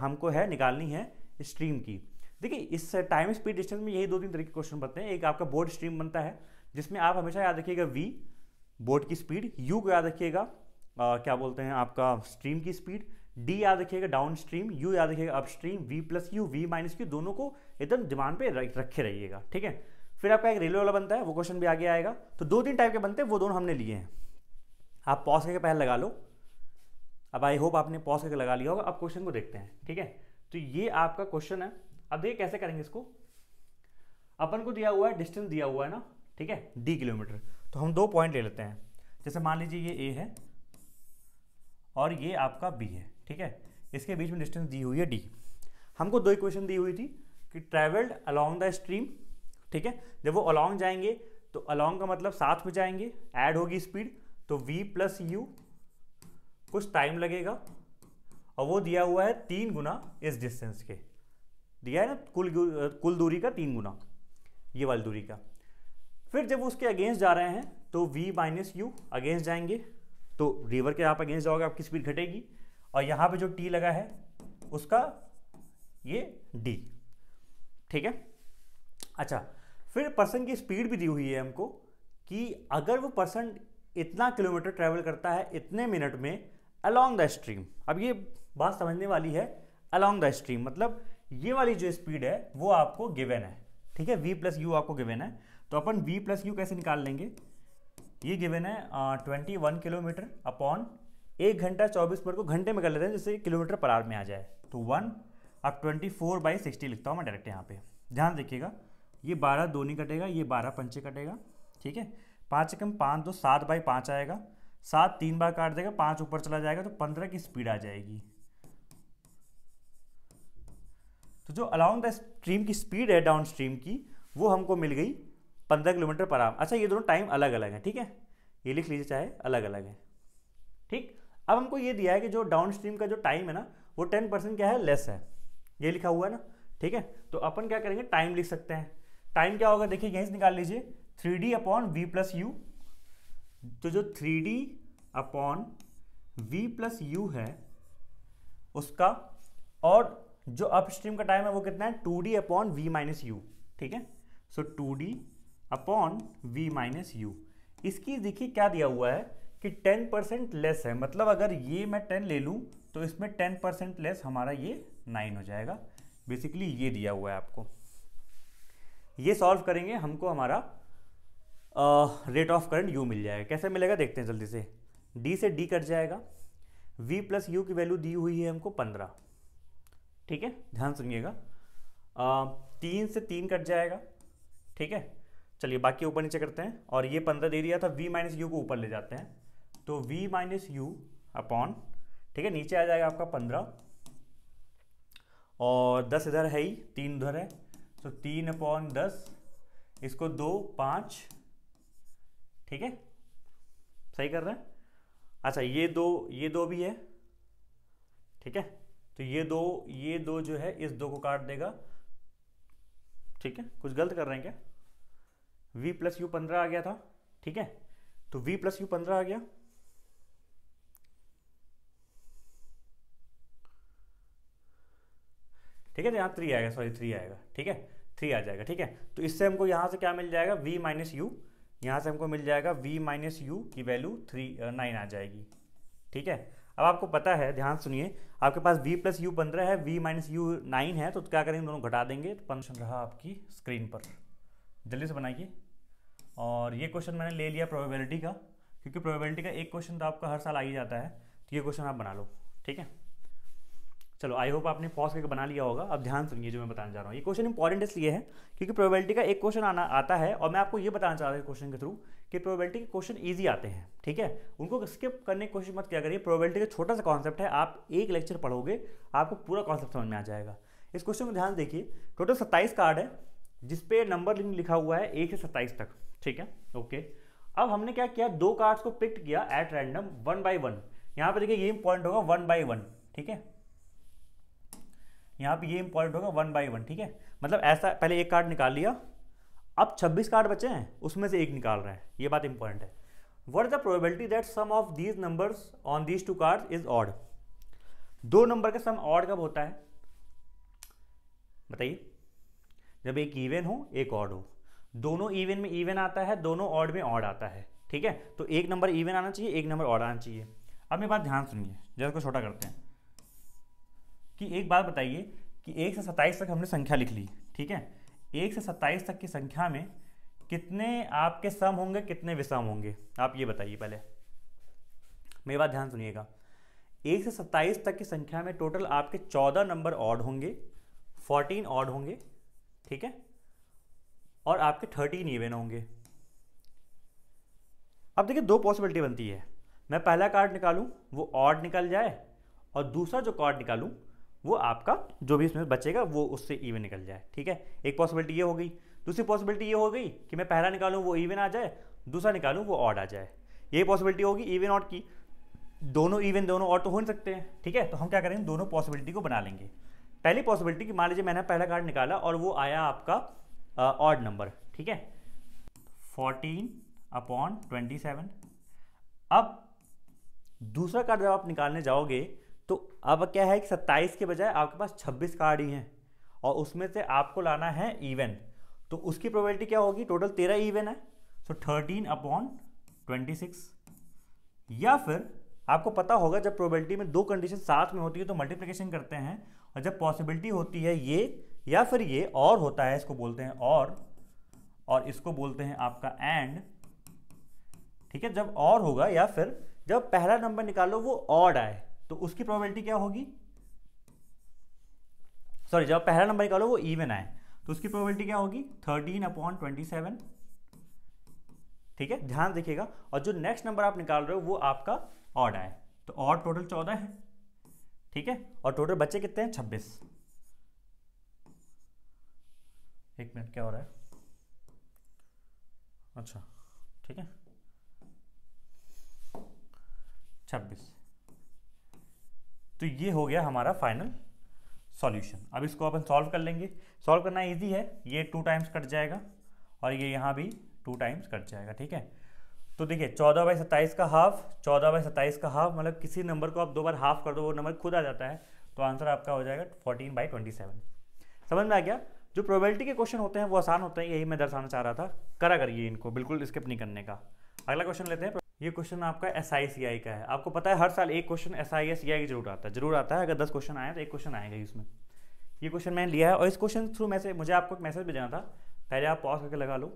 हमको है निकालनी है स्ट्रीम की देखिए इस टाइम स्पीड डिस्टेंस में यही दो तीन तरह के क्वेश्चन बनते हैं एक आपका बोर्ड स्ट्रीम बनता है जिसमें आप हमेशा याद रखिएगा वी बोर्ड की स्पीड यू को याद रखिएगा क्या बोलते हैं आपका स्ट्रीम की स्पीड डी याद रखिएगा डाउन स्ट्रीम यू याद रखिएगा upstream V plus U V minus U दोनों को एकदम दिमाग पे रखे रहिएगा ठीक है फिर आपका एक रेलवे वाला बनता है वो क्वेश्चन भी आगे आएगा तो दो तीन टाइप के बनते हैं वो दोनों हमने लिए हैं आप पॉज करके पहले लगा लो अब आई होप आपने पॉज करके लगा लिया होगा अब क्वेश्चन को देखते हैं ठीक है तो ये आपका क्वेश्चन है अब देखिए कैसे करेंगे इसको अपन को दिया हुआ है डिस्टेंस दिया हुआ है ना ठीक है डी किलोमीटर तो हम दो पॉइंट ले लेते हैं जैसे मान लीजिए ये ए है और ये आपका बी है ठीक है इसके बीच में डिस्टेंस दी हुई है डी हमको दो इक्वेशन दी हुई थी कि ट्रैवल्ड अलोंग द स्ट्रीम ठीक है जब वो अलॉन्ग जाएंगे तो अलॉन्ग का मतलब साथ में जाएंगे ऐड होगी स्पीड तो v प्लस यू कुछ टाइम लगेगा और वो दिया हुआ है तीन गुना इस डिस्टेंस के दिया है ना कुल कुल दूरी का तीन गुना ये वाली दूरी का फिर जब उसके अगेंस्ट जा रहे हैं तो v माइनस यू अगेंस्ट जाएंगे तो रिवर के आप अगेंस्ट जाओगे आपकी स्पीड घटेगी और यहाँ पे जो टी लगा है उसका ये डी ठीक है अच्छा फिर पर्सन की स्पीड भी दी हुई है हमको कि अगर वो पर्सन इतना किलोमीटर ट्रैवल करता है इतने मिनट में अलॉन्ग द स्ट्रीम अब ये बात समझने वाली है अलॉन्ग द स्ट्रीम मतलब ये वाली जो स्पीड है वो आपको गिवेन है ठीक है वी प्लस यू आपको गिवेन है तो अपन वी प्लस यू कैसे निकाल लेंगे ये गिवेन है ट्वेंटी वन किलोमीटर अपॉन एक घंटा चौबीस मिनट को घंटे में कर लेते हैं जैसे किलोमीटर पर आर में आ जाए तो वन अब ट्वेंटी फोर बाई सिक्सटी लिखता हूँ मैं डायरेक्ट यहाँ पे ध्यान देखिएगा ये बारह दो नहीं कटेगा ये बारह पंचे कटेगा ठीक है पाँच एकम पाँच दो सात बाई पाँच आएगा सात तीन बार काट देगा पाँच ऊपर चला जाएगा तो पंद्रह की स्पीड आ जाएगी तो जो अलाउंग द स्ट्रीम की स्पीड है डाउन स्ट्रीम की वो हमको मिल गई पंद्रह किलोमीटर पर आम अच्छा ये दोनों टाइम अलग अलग है ठीक है ये लिख लीजिए चाहे अलग अलग है ठीक अब हमको ये दिया है कि जो डाउन स्ट्रीम का जो टाइम है ना वो टेन परसेंट क्या है लेस है ये लिखा हुआ है ना ठीक है तो अपन क्या करेंगे टाइम लिख सकते हैं टाइम क्या होगा देखिए यहीं से निकाल लीजिए three D upon V plus U तो जो three D upon V plus U है उसका और जो अपस्ट्रीम का टाइम है वो कितना है two D upon V minus U ठीक है so two D upon V minus U इसकी देखिए क्या दिया हुआ है कि टेन परसेंट लेस है मतलब अगर ये मैं टेन ले लूँ तो इसमें टेन परसेंट लेस हमारा ये नाइन हो जाएगा बेसिकली ये दिया हुआ है आपको ये सॉल्व करेंगे हमको हमारा रेट ऑफ करंट यू मिल जाएगा कैसे मिलेगा देखते हैं जल्दी से डी से डी कट जाएगा वी प्लस यू की वैल्यू दी हुई है हमको पंद्रह ठीक है ध्यान सुनिएगा तीन से तीन कट जाएगा ठीक है चलिए बाकी ऊपर नीचे करते हैं और ये पंद्रह दे दिया था वी माइनस यू को ऊपर ले जाते हैं तो वी माइनस यू अपॉन ठीक है नीचे आ जाएगा आपका पंद्रह और दस इधर है ही तीन उधर है तो तीन अपॉन दस इसको दो पाँच ठीक है सही कर रहे हैं अच्छा ये दो ये दो भी है ठीक है तो ये दो ये दो जो है इस दो को काट देगा ठीक है कुछ गलत कर रहे हैं क्या v प्लस यू पंद्रह आ गया था ठीक है तो v प्लस यू पंद्रह आ गया ठीक है तो यहाँ थ्री आएगा सॉरी थ्री आएगा ठीक है थ्री आ जाएगा ठीक है तो इससे हमको यहाँ से क्या मिल जाएगा वी माइनस यू यहाँ से हमको मिल जाएगा वी माइनस यू की वैल्यू थ्री नाइन आ जाएगी ठीक है अब आपको पता है ध्यान सुनिए आपके पास वी प्लस यू पंद्रह है वी माइनस यू नाइन है तो क्या करेंगे दोनों घटा देंगे तो फंक्शन रहा आपकी स्क्रीन पर जल्दी से बनाइए और ये क्वेश्चन मैंने ले लिया प्रोबेबिलिटी का क्योंकि प्रोबेबिलिटी का एक क्वेश्चन तो आपका हर साल आ ही जाता है तो ये क्वेश्चन आप बना लो ठीक है चलो आई होप आपने पॉज करके बना लिया होगा अब ध्यान सुनिए जो मैं बताने जा रहा हूँ ये क्वेश्चन इंपॉर्टेंट इसलिए है क्योंकि प्रोबेबिलिटी का एक क्वेश्चन आना आता है और मैं आपको ये बताना चाह रहा हूँ क्वेश्चन के थ्रू कि प्रोबेबिलिटी के क्वेश्चन ईजी आते हैं ठीक है उनको स्किप करने की कोशिश मत किया करिए प्रोबेबिलिटी का छोटा सा कॉन्सेप्ट है आप एक लेक्चर पढ़ोगे आपको पूरा कॉन्सेप्ट समझ में आ जाएगा इस क्वेश्चन को ध्यान देखिए टोटल सत्ताईस कार्ड है जिसपे नंबर लिखा हुआ है एक से सत्ताईस तक ठीक है ओके अब हमने क्या किया दो कार्ड्स को पिक्ट किया at random one by one यहाँ पर देखिए ये पॉइंट होगा वन बाई वन ठीक है यहाँ पे ये इंपॉर्टेंट होगा वन बाई वन ठीक है मतलब ऐसा पहले एक कार्ड निकाल लिया अब 26 कार्ड बचे हैं उसमें से एक निकाल रहे हैं ये बात इंपॉर्टेंट है what is the probability that sum of these numbers on these two card is odd दो नंबर का सम ऑड कब होता है बताइए जब एक इवेन हो एक ऑड हो दोनों इवेन में इवेन आता है दोनों ऑड में ऑड आता है ठीक है तो एक नंबर इवेन आना चाहिए एक नंबर ऑड आना चाहिए अब ये बात ध्यान सुनिए जरा को छोटा करते हैं कि एक बात बताइए कि एक से सत्ताईस तक हमने संख्या लिख ली ठीक है एक से सत्ताईस तक की संख्या में कितने आपके सम होंगे कितने विषम होंगे आप ये बताइए पहले मेरी बात ध्यान सुनिएगा एक से सत्ताईस तक की संख्या में टोटल आपके चौदह नंबर ऑड होंगे फोर्टीन ऑड होंगे ठीक है और आपके थर्टीन इवेन होंगे अब देखिए दो पॉसिबिलिटी बनती है मैं पहला कार्ड निकालूं वो ऑड निकल जाए और दूसरा जो कार्ड निकालूं वो आपका जो भी इसमें बचेगा वो उससे ईवन निकल जाए ठीक है एक पॉसिबिलिटी ये हो गई दूसरी पॉसिबिलिटी ये हो गई कि मैं पहला निकालूँ वो ईवन आ जाए दूसरा निकालूँ वो ऑड आ जाए ये पॉसिबिलिटी होगी ईवन ऑड की दोनों ईवन दोनों ऑड तो हो नहीं सकते हैं ठीक है तो हम क्या करेंगे दोनों पॉसिबिलिटी को बना लेंगे पहली पॉसिबिलिटी कि मान लीजिए मैंने पहला कार्ड निकाला और वो आया आपका ऑड नंबर ठीक है फोर्टीन अपॉन ट्वेंटी सेवन अब दूसरा कार्ड जब आप निकालने जाओगे तो अब क्या है कि 27 के बजाय आपके पास 26 कार्ड ही हैं और उसमें से आपको लाना है इवन तो उसकी प्रोबेबिलिटी क्या होगी टोटल 13 इवन है सो थर्टीन अपॉन ट्वेंटी या फिर आपको पता होगा जब प्रोबेबिलिटी में दो कंडीशन साथ में होती है तो मल्टीप्लिकेशन करते हैं और जब पॉसिबिलिटी होती है ये या फिर ये और होता है इसको बोलते हैं और और इसको बोलते हैं आपका एंड ठीक है जब और होगा या फिर जब पहला नंबर निकालो वो ऑड आए तो उसकी प्रोबेबिलिटी क्या होगी सॉरी जब पहला नंबर निकालो वो इवन आए तो उसकी प्रोबेबिलिटी क्या होगी थर्टीन अपॉन ट्वेंटी सेवन ठीक है ध्यान देखिएगा और जो नेक्स्ट नंबर आप निकाल रहे हो वो आपका ऑड आए तो ऑड टोटल चौदह है ठीक है और टोटल बच्चे कितने हैं छब्बीस एक मिनट क्या हो रहा है अच्छा ठीक है छब्बीस तो ये हो गया हमारा फाइनल सॉल्यूशन अब इसको अपन सॉल्व कर लेंगे सॉल्व करना इजी है ये टू टाइम्स कट जाएगा और ये यहाँ भी टू टाइम्स कट जाएगा ठीक है तो देखिए चौदह बाई सत्ताईस का हाफ चौदह बाई सत्ताईस का हाफ मतलब किसी नंबर को आप दो बार हाफ कर दो वो नंबर खुद आ जाता है तो आंसर आपका हो जाएगा फोर्टीन बाई ट्वेंटी सेवन समझ में आ गया जो प्रोबेबिलिटी के क्वेश्चन होते हैं वो आसान होते हैं यही मैं दर्शाना चाह रहा था करा करिए इनको बिल्कुल स्किप नहीं करने का अगला क्वेश्चन लेते हैं ये क्वेश्चन आपका एस आई आई सी का है आपको पता है हर साल एक question S I S I जरूर आता है जरूर आता है अगर दस क्वेश्चन आए तो एक क्वेश्चन आएगा इसमें ये क्वेश्चन मैंने लिया है और इस क्वेश्चन थ्रू मैसेज मुझे आपको एक मैसेज भेजना था पहले आप पॉज करके लगा लो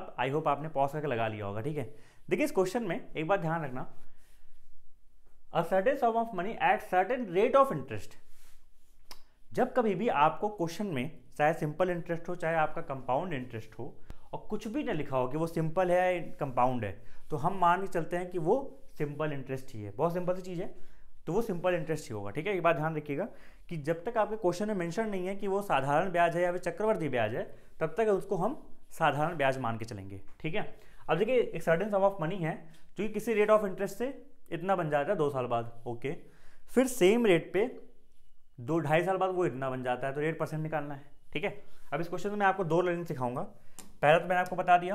अब आई होप आपने पॉज करके लगा लिया होगा ठीक है देखिए इस क्वेश्चन में एक बात ध्यान रखना a certain sum of money at certain rate of interest जब कभी भी आपको क्वेश्चन में चाहे सिंपल इंटरेस्ट हो चाहे आपका कंपाउंड इंटरेस्ट हो और कुछ भी ना लिखा हो कि वो सिंपल है कंपाउंड है तो हम मान के चलते हैं कि वो सिंपल इंटरेस्ट ही है बहुत सिंपल सी चीज़ है तो वो सिंपल इंटरेस्ट ही होगा ठीक है एक बात ध्यान रखिएगा कि जब तक आपके क्वेश्चन में मेंशन नहीं है कि वो साधारण ब्याज है या फिर चक्रवर्ती ब्याज है तब तक उसको हम साधारण ब्याज मान के चलेंगे ठीक है अब देखिए एक सर्टन सम ऑफ मनी है जो कि किसी रेट ऑफ इंटरेस्ट से इतना बन जाता है दो साल बाद ओके फिर सेम रेट पे दो ढाई साल बाद वो इतना बन जाता है तो रेट परसेंट निकालना है ठीक है अब इस क्वेश्चन में आपको दो लर्निंग सिखाऊंगा पहला तो मैंने आपको बता दिया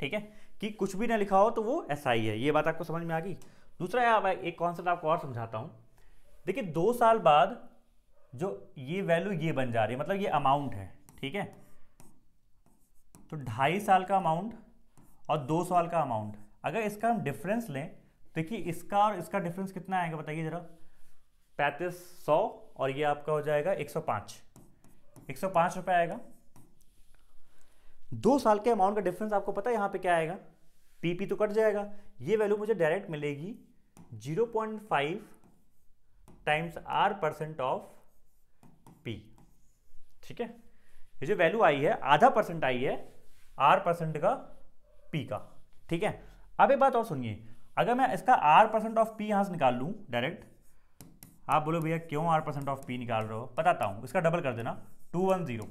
ठीक है कि कुछ भी ना लिखा हो तो वो ऐसा ही है ये बात आपको समझ में आ गई दूसरा है एक कॉन्सेप्ट आपको और समझाता हूँ देखिए दो साल बाद जो ये वैल्यू ये बन जा रही है मतलब ये अमाउंट है ठीक है तो ढाई साल का अमाउंट और दो साल का अमाउंट अगर इसका हम डिफरेंस लें देखिए इसका और इसका डिफरेंस कितना आएगा बताइए ज़रा पैंतीस सौ और ये आपका हो जाएगा एक सौ पाँच एक सौ पाँच रुपये आएगा दो साल के अमाउंट का डिफरेंस आपको पता है यहाँ पे क्या आएगा पीपी तो कट जाएगा ये वैल्यू मुझे डायरेक्ट मिलेगी 0.5 times R percent of P ठीक है ये जो वैल्यू आई है आधा परसेंट आई है आर परसेंट का पी का ठीक है अब एक बात और सुनिए अगर मैं इसका आर परसेंट ऑफ पी यहाँ से निकाल लूँ डायरेक्ट आप बोलो भैया क्यों आर परसेंट ऑफ पी निकाल रहे हो बताता हूँ इसका डबल कर देना टू वन जीरो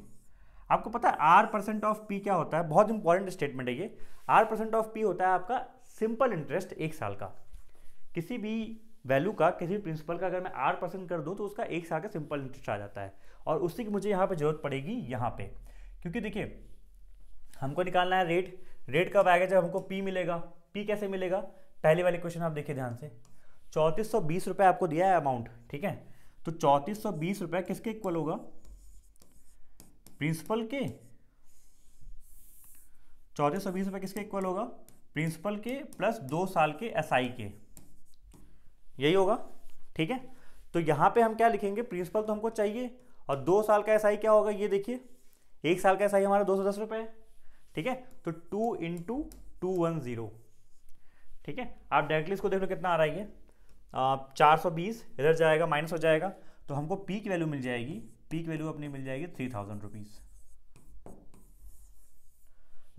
आपको पता है आर परसेंट ऑफ पी क्या होता है बहुत इंपॉर्टेंट स्टेटमेंट है ये आर परसेंट ऑफ पी होता है आपका सिंपल इंटरेस्ट एक साल का किसी भी वैल्यू का किसी भी प्रिंसिपल का अगर मैं आर परसेंट कर दूं तो उसका एक साल का सिंपल इंटरेस्ट आ जाता है और उसी की मुझे यहाँ पर जरूरत पड़ेगी यहाँ पे क्योंकि देखिए हमको निकालना है रेट रेट कब आएगा जब हमको पी मिलेगा पी कैसे मिलेगा पहले वाले क्वेश्चन आप देखिए ध्यान से चौंतीस सौ बीस रुपये आपको दिया है अमाउंट ठीक है तो चौंतीस सौ बीस रुपये किसके इक्वल होगा प्रिंसिपल के चौदह सौ बीस रुपये किसके इक्वल होगा प्रिंसिपल के प्लस दो साल के एसआई आई के यही होगा ठीक है तो यहाँ पे हम क्या लिखेंगे प्रिंसिपल तो हमको चाहिए और दो साल का एसआई आई क्या होगा ये देखिए एक साल का एसआई आई हमारा दो सौ दस रुपये है ठीक है तो two into two one zero ठीक है आप डायरेक्टली इसको देख लो कितना आ रहा है ये चार सौ बीस इधर जाएगा माइनस हो जाएगा तो हमको पीक वैल्यू मिल जाएगी पीक वैल्यू अपनी मिल जाएगी थ्री थाउजेंड रुपीज़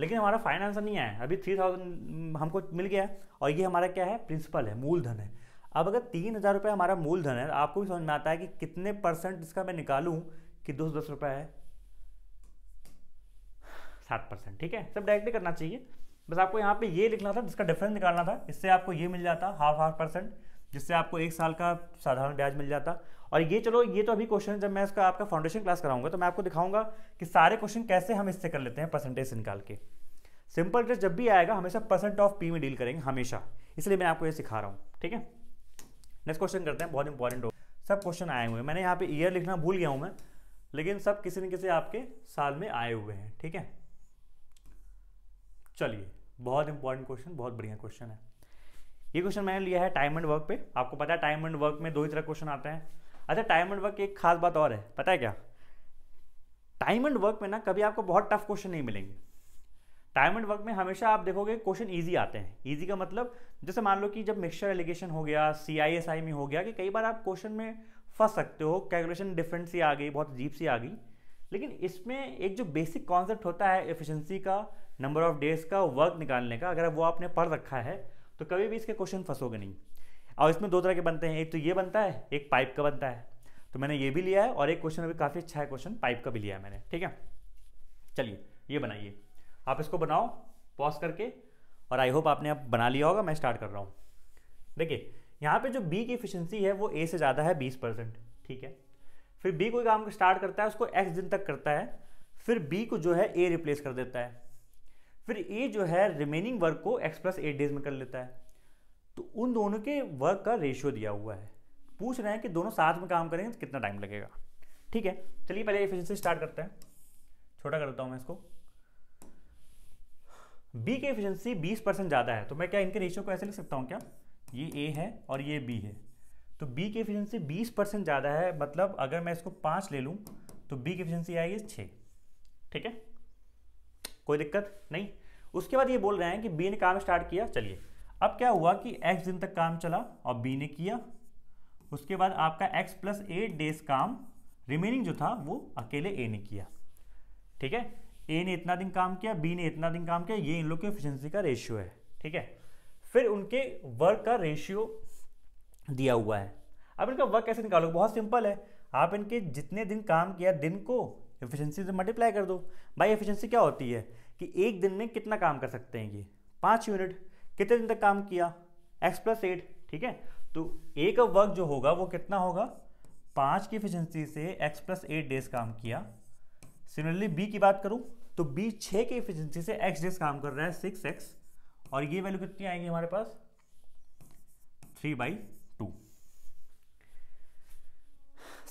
लेकिन हमारा फाइनल आंसर नहीं आया अभी थ्री हम्म, थाउजेंड हमको मिल गया और ये हमारा क्या है प्रिंसिपल है मूलधन है अब अगर तीन हज़ार रुपये हमारा मूलधन है आपको भी समझ में आता है कि कितने परसेंट इसका मैं निकालूं कि दो सौ दस रुपये है सात परसेंट ठीक है सब डायरेक्टली करना चाहिए बस आपको यहाँ पे ये लिखना था जिसका डिफरेंस निकालना था इससे आपको ये मिल जाता हाफ हाफ परसेंट जिससे आपको एक साल का साधारण ब्याज मिल जाता और ये चलो ये तो अभी क्वेश्चन जब मैं इसका आपका फाउंडेशन क्लास कराऊंगा तो मैं आपको दिखाऊंगा कि सारे क्वेश्चन कैसे हम इससे कर लेते हैं परसेंटेज निकाल के सिंपल ड्रेस जब भी आएगा हमेशा परसेंट ऑफ पी में डील करेंगे हमेशा इसलिए मैं आपको ये सिखा रहा हूँ ठीक है नेक्स्ट क्वेश्चन करते हैं बहुत इंपॉर्टेंट हो सब क्वेश्चन आए हुए हैं मैंने यहाँ पे ईयर लिखना भूल गया हूँ मैं लेकिन सब किसी न किसी आपके साल में आए हुए हैं ठीक है चलिए बहुत इंपॉर्टेंट क्वेश्चन बहुत बढ़िया क्वेश्चन है ये क्वेश्चन मैंने लिया है टाइम एंड वर्क पे आपको पता है टाइम एंड वर्क में दो ही तरह क्वेश्चन आते हैं अच्छा टाइम एंड वर्क एक खास बात और है पता है क्या टाइम एंड वर्क में ना कभी आपको बहुत टफ क्वेश्चन नहीं मिलेंगे टाइम एंड वर्क में हमेशा आप देखोगे क्वेश्चन ईजी आते हैं ईजी का मतलब जैसे मान लो कि जब मिक्सचर एलिगेशन हो गया सी आई एस आई में हो गया कि कई बार आप क्वेश्चन में फंस सकते हो कैलकुलेशन डिफरेंट सी आ गई बहुत अजीब सी आ गई लेकिन इसमें एक जो बेसिक कॉन्सेप्ट होता है एफिशिएंसी का नंबर ऑफ डेज का वर्क निकालने का अगर वो आपने पढ़ रखा है तो कभी भी इसके क्वेश्चन फंसोगे नहीं और इसमें दो तरह के बनते हैं एक तो ये बनता है एक पाइप का बनता है तो मैंने ये भी लिया है और एक क्वेश्चन अभी काफ़ी अच्छा है क्वेश्चन पाइप का भी लिया है मैंने ठीक है चलिए ये बनाइए आप इसको बनाओ पॉज करके और आई होप आपने अब आप बना लिया होगा मैं स्टार्ट कर रहा हूँ देखिए यहाँ पे जो बी की इफिशियंसी है वो ए से ज़्यादा है बीस परसेंट ठीक है फिर बी कोई काम को स्टार्ट करता है उसको एक्स दिन तक करता है फिर बी को जो है ए रिप्लेस कर देता है फिर ए जो है रिमेनिंग वर्क को एक्स प्लस एट डेज में कर लेता है तो उन दोनों के वर्क का रेशियो दिया हुआ है पूछ रहे हैं कि दोनों साथ में काम करेंगे तो कितना टाइम लगेगा ठीक है चलिए पहले एफिशिएंसी स्टार्ट करते हैं छोटा कर देता हूँ मैं इसको बी की एफिशिएंसी 20 परसेंट ज़्यादा है तो मैं क्या इनके रेशियो को ऐसे लिख सकता हूँ क्या ये ए है और ये बी है तो बी की एफिशिएंसी 20 परसेंट ज़्यादा है मतलब अगर मैं इसको पाँच ले लूँ तो बी की एफिशिएंसी आएगी छः ठीक है कोई दिक्कत नहीं उसके बाद ये बोल रहे हैं कि बी ने काम स्टार्ट किया चलिए अब क्या हुआ कि एक्स दिन तक काम चला और बी ने किया उसके बाद आपका एक्स प्लस एट डेज काम रिमेनिंग जो था वो अकेले ए ने किया ठीक है ए ने इतना दिन काम किया बी ने इतना दिन काम किया ये इन लोग की एफिशिएंसी का रेशियो है ठीक है फिर उनके वर्क का रेशियो दिया हुआ है अब इनका वर्क कैसे निकालो बहुत सिंपल है आप इनके जितने दिन काम किया दिन को एफिशिएंसी से मल्टीप्लाई कर दो भाई एफिशिएंसी क्या होती है कि एक दिन में कितना काम कर सकते हैं ये पाँच यूनिट कितने दिन तक काम किया एक्स प्लस एट ठीक है तो एक वर्क जो होगा वो कितना होगा पाँच की एफिशिएंसी से एक्स प्लस एट डेज काम किया सिमिलरली बी की बात करूँ तो बी छः की एफिशिएंसी से एक्स डेज काम कर रहा है सिक्स एक्स और ये वैल्यू कितनी आएगी हमारे पास थ्री बाई टू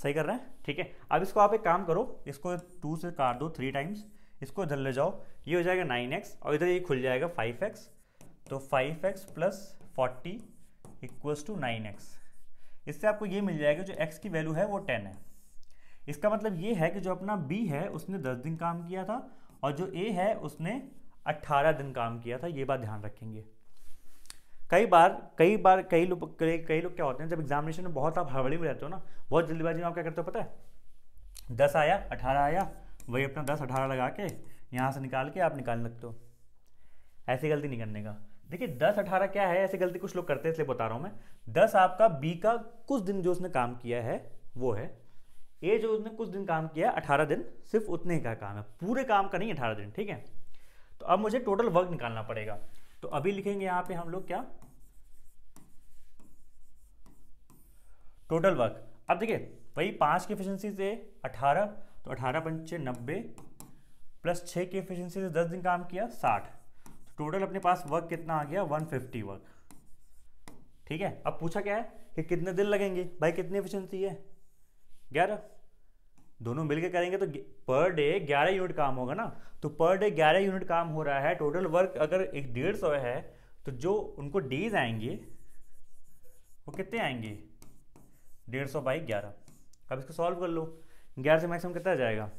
सही कर रहे हैं ठीक है अब इसको आप एक काम करो इसको टू से काट दो थ्री टाइम्स इसको इधर ले जाओ ये हो जाएगा नाइन एक्स और इधर ये खुल जाएगा फाइव एक्स तो five X plus forty equals to nine X इससे आपको ये मिल जाएगा जो एक्स की वैल्यू है वो टेन है इसका मतलब ये है कि जो अपना बी है उसने दस दिन काम किया था और जो ए है उसने अट्ठारह दिन काम किया था ये बात ध्यान रखेंगे कई बार कई बार कई लोग कई लोग क्या होते हैं जब एग्जामिनेशन में बहुत आप हड़बड़ी में रहते हो ना बहुत जल्दीबाजी में आप क्या करते हो पता है दस आया अठारह आया वही अपना दस अठारह लगा के यहाँ से निकाल के आप निकालने लगते हो ऐसी गलती नहीं करने का देखिए दस अठारह क्या है ऐसी गलती कुछ लोग करते हैं इसलिए बता रहा हूँ मैं दस आपका बी का कुछ दिन जो उसने काम किया है वो है ए जो उसने कुछ दिन काम किया है अठारह दिन सिर्फ उतने ही का काम है पूरे काम का नहीं अठारह दिन ठीक है तो अब मुझे टोटल वर्क निकालना पड़ेगा तो अभी लिखेंगे यहाँ पे हम लोग क्या टोटल वर्क अब देखिए वही पांच की एफिशिएंसी से अठारह तो अठारह पंचे नब्बे प्लस छः की एफिशिएंसी से दस दिन काम किया साठ तो टोटल अपने पास वर्क कितना आ गया वन फिफ्टी वर्क ठीक है अब पूछा क्या है कि कितने दिन लगेंगे भाई कितनी एफिशिएंसी है ग्यारह दोनों मिलकर करेंगे तो पर डे ग्यारह यूनिट काम होगा ना तो पर डे ग्यारह यूनिट काम हो रहा है टोटल वर्क अगर एक डेढ़ सौ है तो जो उनको डेज आएंगे वो कितने आएंगे डेढ़ सौ बाई ग्यारह अब इसको सॉल्व कर लो ग्यारह से मैक्सिमम कितना जाएगा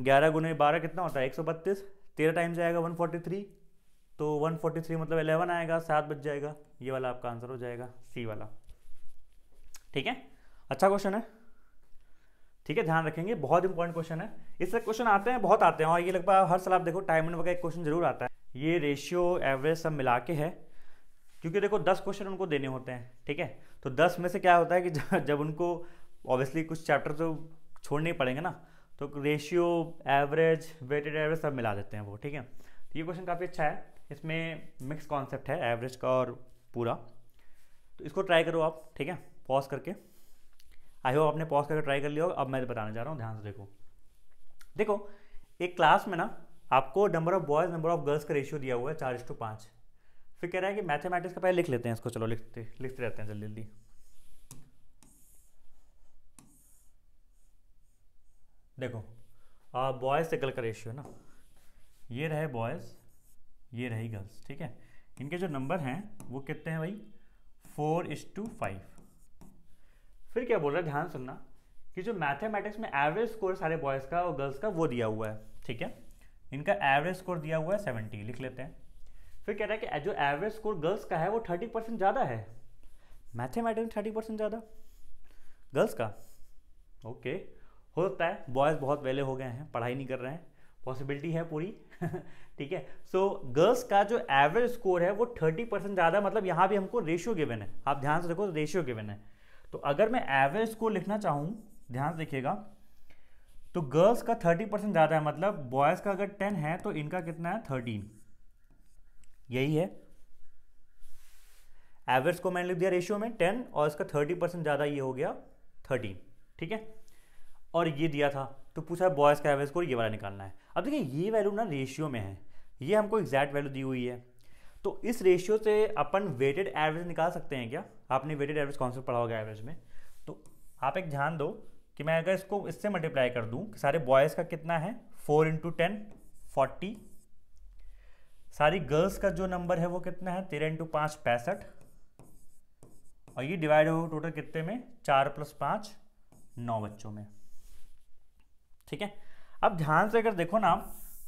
ग्यारह गुने बारह कितना होता है एक सौ बत्तीस तेरह टाइम जाएगा वन फोर्टी थ्री तो वन फोर्टी थ्री मतलब एलेवन आएगा सात बज जाएगा ये वाला आपका आंसर हो जाएगा सी वाला ठीक है अच्छा क्वेश्चन है ठीक है ध्यान रखेंगे बहुत इंपॉर्टेंट क्वेश्चन है इससे क्वेश्चन आते हैं बहुत आते हैं और ये लगभग हर साल आप देखो टाइम एंड वगैरह क्वेश्चन जरूर आता है ये रेशियो एवरेज सब मिला के है क्योंकि देखो दस क्वेश्चन उनको देने होते हैं ठीक है तो दस में से क्या होता है कि जब उनको ऑब्वियसली कुछ चैप्टर तो छोड़ने पड़ेंगे ना तो रेशियो एवरेज वेटेड एवरेज सब मिला देते हैं वो ठीक है तो ये क्वेश्चन काफ़ी अच्छा है इसमें मिक्स कॉन्सेप्ट है एवरेज का और पूरा तो इसको ट्राई करो आप ठीक है पॉज करके आई होप आपने पॉज करके ट्राई कर लिया होगा अब मैं बताने जा रहा हूँ ध्यान से देखो देखो एक क्लास में ना आपको number of boys number of girls का रेशियो दिया हुआ है चार टू पाँच फिर कह रहा है कि मैथमेटिक्स का पहले लिख लेते हैं इसको चलो लिखते लिखते रहते हैं जल्दी जल्दी देखो बॉयज़ से गर्ल का रेशियो ना ये रहे बॉयज़ ये रही गर्ल्स ठीक है इनके जो नंबर हैं वो कितने हैं भाई फोर इज टू फाइव फिर क्या बोल रहा है ध्यान सुनना कि जो मैथमेटिक्स में एवरेज स्कोर सारे बॉयज़ का और गर्ल्स का वो दिया हुआ है ठीक है इनका एवरेज स्कोर दिया हुआ है सेवेंटी लिख लेते हैं फिर कह रहा है कि जो एवरेज स्कोर गर्ल्स का है वो थर्टी परसेंट ज़्यादा है मैथमेटिक्स में थर्टी परसेंट ज़्यादा गर्ल्स का ओके okay. हो सकता है बॉयज़ बहुत वेले हो गए हैं पढ़ाई नहीं कर रहे हैं पॉसिबिलिटी है पूरी ठीक है सो गर्ल्स का जो एवरेज स्कोर है वो थर्टी परसेंट ज़्यादा मतलब यहाँ भी हमको रेशियो गिवन है आप ध्यान से देखो तो रेशियो गिवन है तो अगर मैं एवरेज स्कोर लिखना चाहूँ ध्यान से देखिएगा तो गर्ल्स का थर्टी परसेंट ज़्यादा है मतलब बॉयज़ का अगर टेन है तो इनका कितना है थर्टीन यही है एवरेज को मैंने लिख दिया रेशियो में टेन और इसका थर्टी परसेंट ज़्यादा ये हो गया थर्टीन ठीक है और ये दिया था तो पूछा है बॉयज़ का एवरेज स्कोर ये वाला निकालना है अब देखिए ये वैल्यू ना रेशियो में है ये हमको एग्जैक्ट वैल्यू दी हुई है तो इस रेशियो से अपन वेटेड एवरेज निकाल सकते हैं क्या आपने वेटेड एवरेज कॉन्सेप्ट पढ़ा होगा एवरेज में तो आप एक ध्यान दो कि मैं अगर इसको इससे मल्टीप्लाई कर दूँ सारे बॉयज़ का कितना है four into ten forty sorry girls का जो नंबर है वो कितना है तेरह इंटू पाँच पैंसठ और ये डिवाइड हो टोटल कितने में चार प्लस पाँच नौ बच्चों में ठीक है अब ध्यान से अगर देखो ना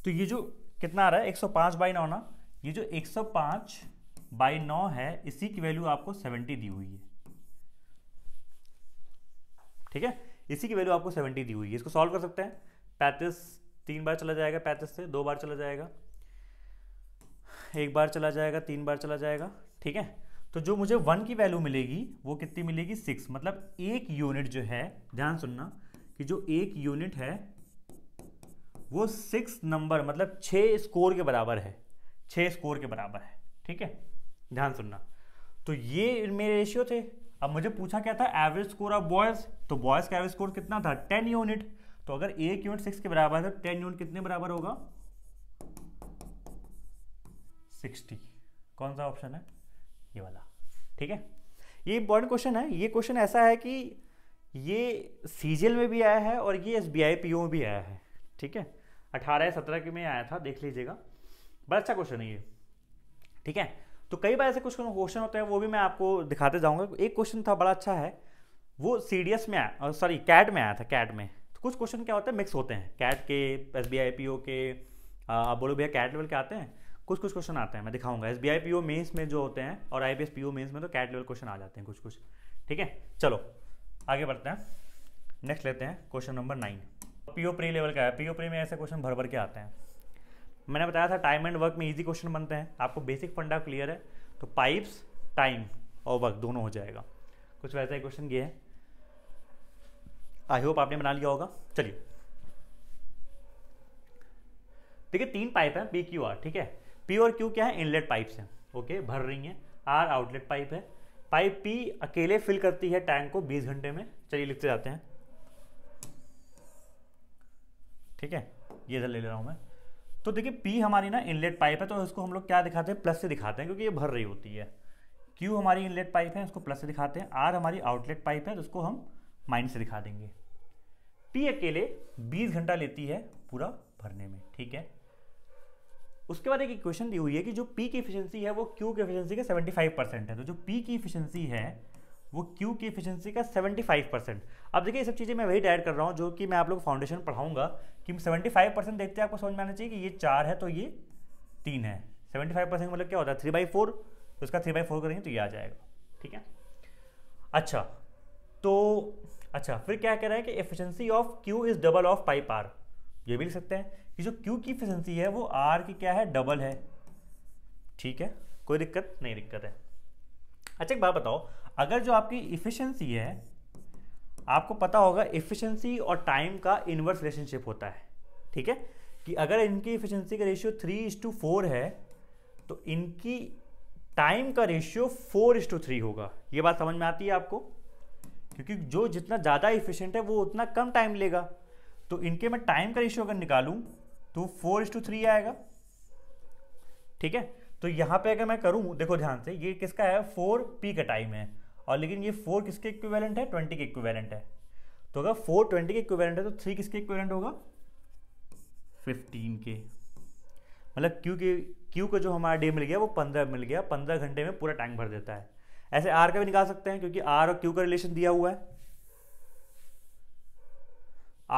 तो ये जो कितना आ रहा है एक सौ बाई नौ ना ये जो एक सौ बाई नौ है इसी की वैल्यू आपको सेवेंटी दी हुई है ठीक है इसी की वैल्यू आपको सेवेंटी दी हुई है इसको सॉल्व कर सकते हैं पैंतीस तीन बार चला जाएगा पैंतीस से दो बार चला जाएगा एक बार चला जाएगा तीन बार चला जाएगा ठीक है तो जो मुझे वन की वैल्यू मिलेगी वो कितनी मिलेगी सिक्स मतलब एक यूनिट जो है ध्यान सुनना कि जो एक यूनिट है वो सिक्स नंबर मतलब छः स्कोर के बराबर है छः स्कोर के बराबर है ठीक है ध्यान सुनना तो ये मेरे रेशियो थे अब मुझे पूछा क्या था एवरेज स्कोर ऑफ बॉयज़ तो बॉयज़ का एवरेज स्कोर कितना था टेन यूनिट तो अगर एक यूनिट सिक्स के बराबर है तो टेन यूनिट कितने बराबर होगा सिक्सटी कौन सा ऑप्शन है ये वाला ठीक है ये इंपॉर्टेंट क्वेश्चन है ये क्वेश्चन ऐसा है कि ये सीजीएल में भी आया है और ये एस बी में भी आया है ठीक है अठारह या सत्रह के में आया था देख लीजिएगा बड़ा अच्छा क्वेश्चन है ये ठीक है तो कई बार ऐसे कुछ क्वेश्चन होते हैं वो भी मैं आपको दिखाते जाऊंगा एक क्वेश्चन था बड़ा अच्छा है वो सी में आया सॉरी कैट में आया था कैट में तो कुछ क्वेश्चन क्या होते हैं मिक्स होते हैं कैट के S B I P O के आप बोलो भैया कैट लेवल के आते हैं कुछ कुछ क्वेश्चन आते हैं मैं दिखाऊंगा S B I P O mains में जो होते हैं और I P S P O mains में तो कैट लेवल क्वेश्चन आ जाते हैं कुछ कुछ ठीक है चलो आगे बढ़ते हैं नेक्स्ट लेते हैं question number nine PO pre level का है पीओ प्री में ऐसे क्वेश्चन भर भर के आते हैं मैंने बताया था टाइम एंड वर्क में इजी क्वेश्चन बनते हैं आपको बेसिक फंडा क्लियर है तो पाइप्स टाइम और वर्क दोनों हो जाएगा कुछ वैसा ही क्वेश्चन ये है आई होप आपने बना लिया होगा चलिए देखिए तीन पाइप है पी क्यू आर ठीक है पी और क्यू क्या है इनलेट पाइप्स हैं ओके भर रही हैं आर आउटलेट पाइप है पाइप पी अकेले फिल करती है टैंक को 20 घंटे में चलिए लिखते जाते हैं ठीक है ये इधर ले ले रहा हूँ मैं तो देखिए पी हमारी ना इनलेट पाइप है तो इसको हम लोग क्या दिखाते हैं प्लस से दिखाते हैं क्योंकि ये भर रही होती है क्यू हमारी इनलेट पाइप है उसको प्लस से दिखाते हैं आर हमारी आउटलेट पाइप है तो उसको हम माइनस से दिखा देंगे पी अकेले 20 घंटा लेती है पूरा भरने में ठीक है उसके बाद एक क्वेश्चन दी हुई है कि जो पी की इफिशियंसी है वो क्यू की इफिशियंसी का 75 परसेंट है तो जो पी की इफिशियंसी है वो क्यू की इफिशियंसी का 75 परसेंट अब देखिए ये सब चीज़ें मैं वही ऐड कर रहा हूँ जो कि मैं आप लोग फाउंडेशन पढ़ाऊंगा कि 75 परसेंट देखते हैं आपको समझ में आना चाहिए कि ये चार है तो ये तीन है 75 परसेंट मतलब क्या होता है थ्री बाई फोर तो उसका थ्री बाई फोर करेंगे तो ये आ जाएगा ठीक है अच्छा तो अच्छा फिर क्या कह रहा है कि efficiency of Q is double of pipe R ये भी लिख सकते हैं कि जो क्यू की इफिशियंसी है वो आर की क्या है डबल है ठीक है कोई दिक्कत नहीं दिक्कत है अच्छा एक बात बताओ अगर जो आपकी इफिशियंसी है आपको पता होगा इफिशियंसी और टाइम का इन्वर्स रिलेशनशिप होता है ठीक है कि अगर इनकी इफिशियंसी का ratio three is to four है तो इनकी टाइम का ratio four is to three होगा ये बात समझ में आती है आपको क्योंकि जो जितना ज़्यादा इफिशियंट है वो उतना कम टाइम लेगा तो इनके मैं टाइम का रेशियो अगर निकालूँ तो फोर इज टू थ्री आएगा ठीक है तो यहाँ पे अगर मैं करूँ देखो ध्यान से ये किसका है फोर पी का टाइम है और लेकिन ये फोर किसके इक्विवेलेंट है ट्वेंटी के इक्विवेलेंट है तो अगर फोर ट्वेंटी के इक्विवेलेंट है तो थ्री किसके इक्विवेलेंट होगा फिफ्टीन के मतलब क्यू के क्यू का जो हमारा डे मिल गया वो पंद्रह मिल गया पंद्रह घंटे में पूरा टैंक भर देता है ऐसे आर का भी निकाल सकते हैं क्योंकि आर और क्यू का रिलेशन दिया हुआ है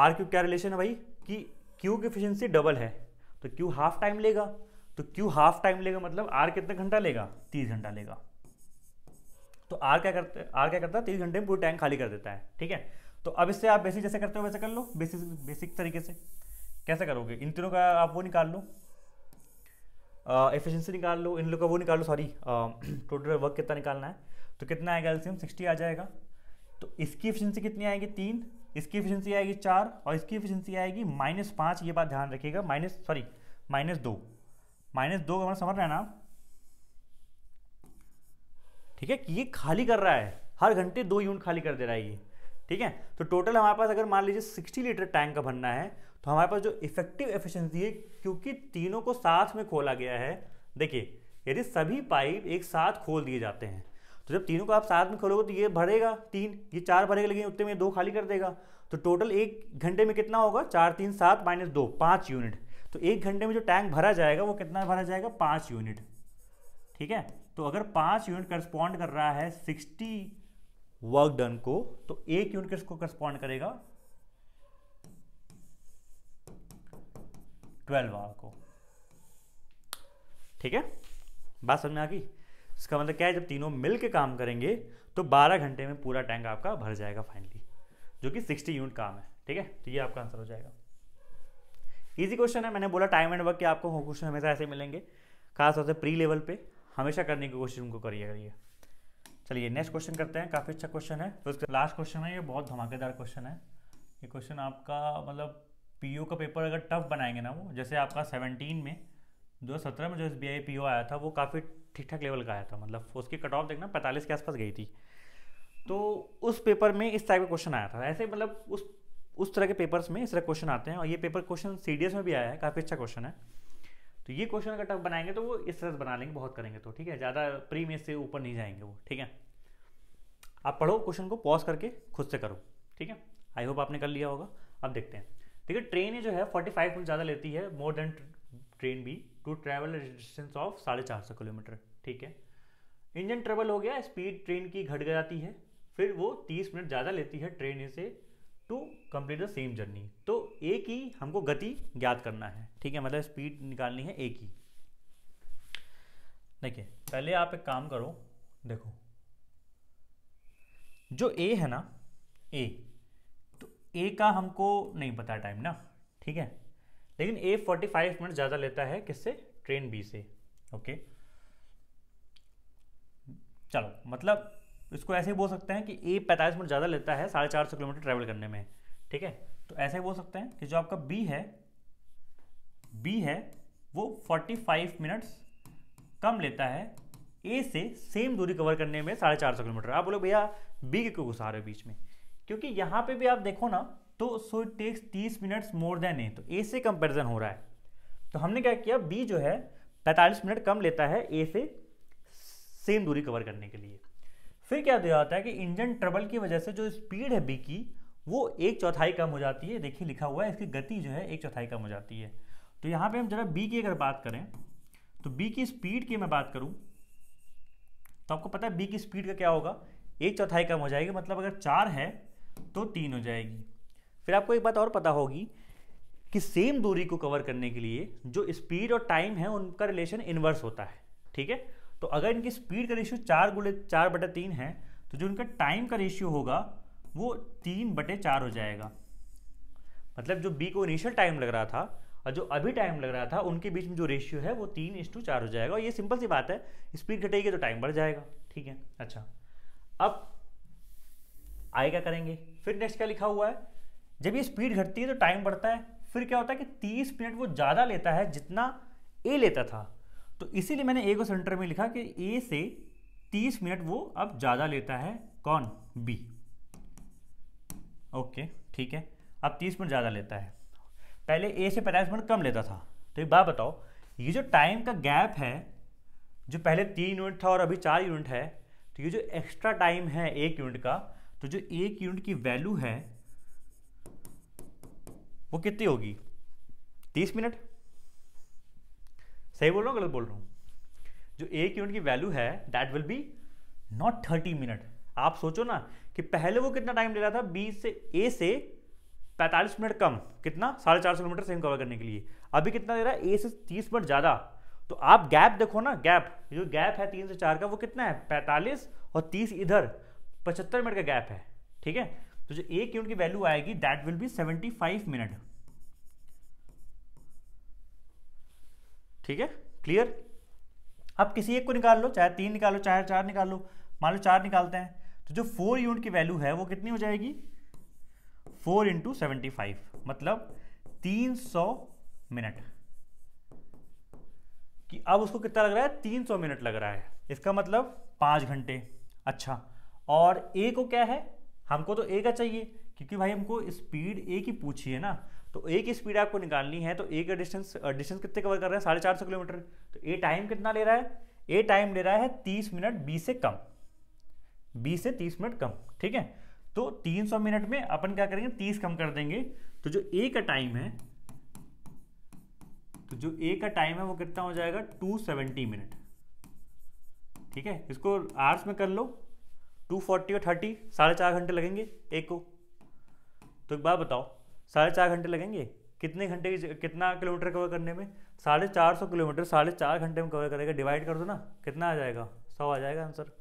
आर क्यू क्या रिलेशन है भाई कि क्यू की एफिशिएंसी डबल है तो क्यू हाफ टाइम लेगा तो क्यू हाफ टाइम लेगा मतलब आर कितना घंटा लेगा तीस घंटा लेगा तो आर क्या करते आर क्या करता है तीस घंटे में पूरी टैंक खाली कर देता है ठीक है तो अब इससे आप बेसिक जैसे करते हो वैसे कर लो बेसिक बेसिक तरीके से कैसे करोगे इन तीनों का आप वो निकाल लो एफिशिएंसी निकाल लो इन लोग का वो निकाल लो सॉरी टोटल वर्क कितना निकालना है तो कितना आएगा एल्सियम सिक्सटी आ जाएगा तो इसकी एफिशिएंसी कितनी आएगी तीन इसकी एफिशिएंसी आएगी चार और इसकी एफिशिएंसी आएगी माइनस पाँच ये बात ध्यान रखिएगा माइनस सॉरी माइनस दो माइनस दो का मतलब समझ रहे हैं ना ठीक है कि ये खाली कर रहा है हर घंटे दो यूनिट खाली कर दे रहा है ये ठीक है तो टोटल हमारे पास अगर मान लीजिए सिक्सटी लीटर टैंक का भरना है तो हमारे पास जो इफेक्टिव एफिशिएंसी है क्योंकि तीनों को साथ में खोला गया है देखिए यदि सभी पाइप एक साथ खोल दिए जाते हैं तो जब तीनों को आप साथ में खोलोगे तो ये भरेगा तीन ये चार भरेगा लेकिन उतने में दो खाली कर देगा तो टोटल एक घंटे में कितना होगा चार तीन सात माइनस दो पाँच यूनिट तो एक घंटे में जो टैंक भरा जाएगा वो कितना भरा जाएगा पाँच यूनिट ठीक है तो अगर पांच यूनिट करस्पॉन्ड कर रहा है सिक्सटी वर्क डन को तो एक यूनिट किसको करस्पॉन्ड करेगा ट्वेल्व आवर को ठीक है बात समझ में आ गई इसका मतलब क्या है जब तीनों मिलके काम करेंगे तो 12 घंटे में पूरा टैंक आपका भर जाएगा फाइनली जो कि 60 यूनिट काम है ठीक है तो ये आपका आंसर हो जाएगा इजी क्वेश्चन है मैंने बोला टाइम एंड वर्क के आपको क्वेश्चन हमेशा ऐसे मिलेंगे खासतौर से प्री लेवल पे हमेशा करने की कोशिश उनको करिए करिए चलिए नेक्स्ट क्वेश्चन करते हैं काफ़ी अच्छा क्वेश्चन है तो उसका लास्ट क्वेश्चन है ये बहुत धमाकेदार क्वेश्चन है ये क्वेश्चन आपका मतलब पीओ का पेपर अगर टफ बनाएंगे ना वो जैसे आपका सेवनटीन में दो सत्रह में जो एस बी आई पी आया था वो काफ़ी ठीक ठाक लेवल का आया था मतलब उसकी कट ऑफ देखना पैंतालीस के आसपास गई थी तो उस पेपर में इस टाइप का क्वेश्चन आया था ऐसे मतलब उस उस तरह के पेपर्स में इस तरह क्वेश्चन आते हैं और ये पेपर क्वेश्चन सी में भी आया है काफ़ी अच्छा क्वेश्चन है तो ये क्वेश्चन अगर टफ बनाएंगे तो वो इस तरह से बना लेंगे बहुत करेंगे तो ठीक है ज़्यादा प्री में से ऊपर नहीं जाएंगे वो ठीक है आप पढ़ो क्वेश्चन को पॉज करके खुद से करो ठीक है आई होप आपने कर लिया होगा अब देखते हैं ठीक है ट्रेन जो है 45 मिनट ज़्यादा लेती है मोर देन ट्रेन भी टू ट्रैवल डिस्टेंस ऑफ साढ़े चार सौ किलोमीटर ठीक है इंजन ट्रबल हो गया स्पीड ट्रेन की घट जाती है फिर वो 30 मिनट ज़्यादा लेती है ट्रेन से to complete the same journey तो ए की हमको गति ज्ञात करना है ठीक है मतलब स्पीड निकालनी है ए की देखिए पहले आप एक काम करो देखो जो ए है ना ए तो ए का हमको नहीं पता टाइम ना ठीक है लेकिन ए 45 मिनट ज़्यादा लेता है किससे ट्रेन बी से ओके चलो मतलब इसको ऐसे ही बोल सकते हैं कि ए पैंतालीस मिनट ज़्यादा लेता है साढ़े चार सौ किलोमीटर ट्रैवल करने में ठीक है तो ऐसे ही बोल सकते हैं कि जो आपका बी है बी है वो फोर्टी फाइव मिनट्स कम लेता है ए से सेम दूरी कवर करने में साढ़े चार सौ किलोमीटर आप बोलो भैया बी के क्यों घुसा रहे हो बीच में क्योंकि यहाँ पर भी आप देखो ना तो सो इट टेक्स तीस मिनट्स मोर देन ए तो ए से कंपेरिजन हो रहा है तो हमने क्या किया बी जो है पैंतालीस मिनट कम लेता है ए से सेम दूरी कवर करने के लिए फिर क्या दिया जाता है कि इंजन ट्रबल की वजह से जो स्पीड है बी की वो एक चौथाई कम हो जाती है देखिए लिखा हुआ है इसकी गति जो है एक चौथाई कम हो जाती है तो यहाँ पे हम जरा बी की अगर बात करें तो बी की स्पीड की मैं बात करूँ तो आपको पता है बी की स्पीड का क्या होगा एक चौथाई कम हो जाएगी मतलब अगर चार है तो तीन हो जाएगी फिर आपको एक बात और पता होगी कि सेम दूरी को कवर करने के लिए जो स्पीड और टाइम है उनका रिलेशन इन्वर्स होता है ठीक है तो अगर इनकी स्पीड का रेशियो चार गुड़े चार बटे तीन है तो जो इनका टाइम का रेशियो होगा वो तीन बटे चार हो जाएगा मतलब जो बी को इनिशियल टाइम लग रहा था और जो अभी टाइम लग रहा था उनके बीच में जो रेशियो है वो तीन इंस टू चार हो जाएगा और ये सिंपल सी बात है स्पीड घटेगी तो टाइम बढ़ जाएगा ठीक है अच्छा अब आए क्या करेंगे फिर नेक्स्ट क्या लिखा हुआ है जब ये स्पीड घटती है तो टाइम बढ़ता है फिर क्या होता है कि तीस मिनट वो ज़्यादा लेता है जितना ए लेता था तो इसीलिए मैंने ए को सेंटर में लिखा कि ए से 30 मिनट वो अब ज़्यादा लेता है कौन बी ओके ठीक है अब 30 मिनट ज़्यादा लेता है पहले ए से 45 मिनट कम लेता था तो एक बात बताओ ये जो टाइम का गैप है जो पहले तीन यूनिट था और अभी चार यूनिट है तो ये जो एक्स्ट्रा टाइम है एक यूनिट का तो जो एक यूनिट की वैल्यू है वो कितनी होगी 30 मिनट सही बोल रहा हूँ गलत बोल रहा हूँ जो एक यूनिट की वैल्यू है that will be not thirty minute आप सोचो ना कि पहले वो कितना टाइम ले रहा था बी से ए से पैंतालीस मिनट कम कितना साढ़े चार सौ किलोमीटर सेम कवर करने के लिए अभी कितना दे रहा है ए से तीस मिनट ज़्यादा तो आप गैप देखो ना गैप जो गैप है तीन से चार का वो कितना है पैंतालीस और तीस इधर पचहत्तर मिनट का गैप है ठीक है तो जो एक यूनिट की वैल्यू आएगी that will be seventy five minute ठीक है क्लियर अब किसी एक को निकाल लो चाहे तीन निकालो चाहे चार निकाल लो मान लो चार निकालते हैं तो जो फोर यूनिट की वैल्यू है वो कितनी हो जाएगी फोर इंटू सेवेंटी फाइव मतलब तीन सौ मिनट कि अब उसको कितना लग रहा है तीन सौ मिनट लग रहा है इसका मतलब पाँच घंटे अच्छा और ए को क्या है हमको तो ए का चाहिए क्योंकि भाई हमको स्पीड ए की पूछी है ना तो ए की स्पीड आपको निकालनी है तो ए का डिस्टेंस डिस्टेंस कितने कवर कर रहा है साढ़े चार सौ किलोमीटर तो ए टाइम कितना ले रहा है ए टाइम ले रहा है तीस मिनट बी से कम बी से तीस मिनट कम ठीक है तो तीन सौ मिनट में अपन क्या करेंगे तीस कम कर देंगे तो जो ए का टाइम है तो जो ए का टाइम है वो कितना हो जाएगा टू सेवेंटी मिनट ठीक है इसको आर्स में कर लो टू फोर्टी और थर्टी साढ़े चार घंटे लगेंगे एक को तो एक बार बताओ साढ़े चार घंटे लगेंगे कितने घंटे की कितना किलोमीटर कवर करने में साढ़े चार सौ किलोमीटर साढ़े चार घंटे में कवर करेगा डिवाइड कर दो ना कितना आ जाएगा सौ आ जाएगा आंसर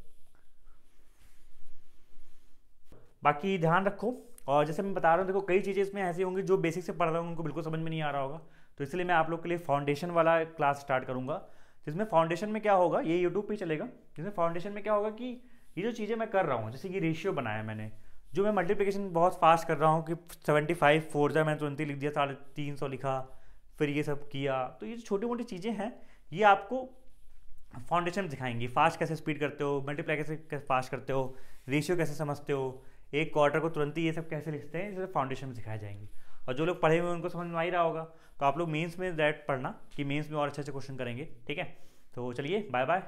बाकी ध्यान रखो और जैसे मैं बता रहा हूँ देखो कई चीज़ें इसमें ऐसी होंगी जो बेसिक से पढ़ रहा हूँ उनको बिल्कुल समझ में नहीं आ रहा होगा तो इसलिए मैं आप लोग के लिए फाउंडेशन वाला क्लास स्टार्ट करूँगा जिसमें फाउंडेशन में क्या होगा ये यूट्यूब पर चलेगा जिसमें फाउंडेशन में क्या होगा कि ये जो चीज़ें मैं कर रहा हूँ जैसे कि रेशियो बनाया मैंने जो मैं मल्टीप्लिकेशन बहुत फास्ट कर रहा हूँ कि सेवेंटी फाइव फोर ज़ा मैंने तुरंत ही लिख दिया साढ़े तीन सौ लिखा फिर ये सब किया तो ये जो छोटी मोटी चीज़ें हैं ये आपको फाउंडेशन दिखाएंगी फास्ट कैसे स्पीड करते हो मल्टीप्लाई कैसे फास्ट करते हो रेशियो कैसे समझते हो एक क्वार्टर को तुरंत ही ये सब कैसे लिखते हैं ये सब फाउंडेशन में सिखाए जाएंगे और जो लोग पढ़े हुए उनको समझ में आ ही रहा होगा तो आप लोग मेंस में डायरेक्ट पढ़ना कि मेंस में और अच्छे अच्छे क्वेश्चन करेंगे ठीक है तो चलिए बाय बाय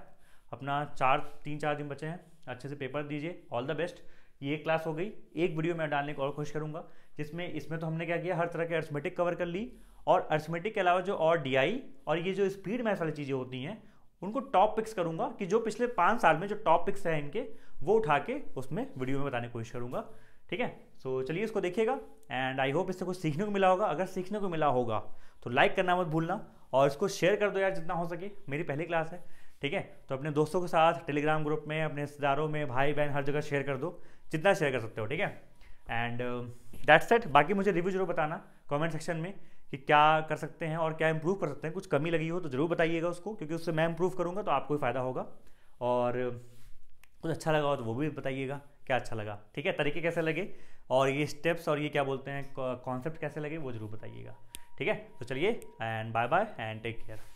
अपना चार तीन चार दिन बचे हैं अच्छे से पेपर दीजिए ऑल द बेस्ट ये क्लास हो गई एक वीडियो मैं डालने की और कोशिश करूंगा जिसमें इसमें तो हमने क्या किया हर तरह के अर्थमेटिक कवर कर ली और अर्थमेटिक के अलावा जो और डी और ये जो स्पीड में सारी चीज़ें होती हैं उनको टॉप पिक्स करूंगा कि जो पिछले पाँच साल में जो टॉप पिक्स हैं इनके वो उठा के उसमें वीडियो में बताने की कोशिश करूंगा ठीक है सो so, चलिए इसको देखिएगा एंड आई होप इससे कुछ सीखने को मिला होगा अगर सीखने को मिला होगा तो लाइक करना मत भूलना और इसको शेयर कर दो यार जितना हो सके मेरी पहली क्लास है ठीक है तो अपने दोस्तों के साथ टेलीग्राम ग्रुप में अपने रिश्तेदारों में भाई बहन हर जगह शेयर कर दो जितना शेयर कर सकते हो ठीक है एंड दैट्स सेट बाकी मुझे रिव्यू जरूर बताना कमेंट सेक्शन में कि क्या कर सकते हैं और क्या इम्प्रूव कर सकते हैं कुछ कमी लगी हो तो ज़रूर बताइएगा उसको क्योंकि उससे मैं इम्प्रूव करूँगा तो आपको ही फ़ायदा होगा और uh, कुछ अच्छा लगा हो तो वो भी बताइएगा क्या अच्छा लगा ठीक है तरीके कैसे लगे और ये स्टेप्स और ये क्या बोलते हैं कॉन्सेप्ट कैसे लगे वो ज़रूर बताइएगा ठीक है तो चलिए and bye bye and take care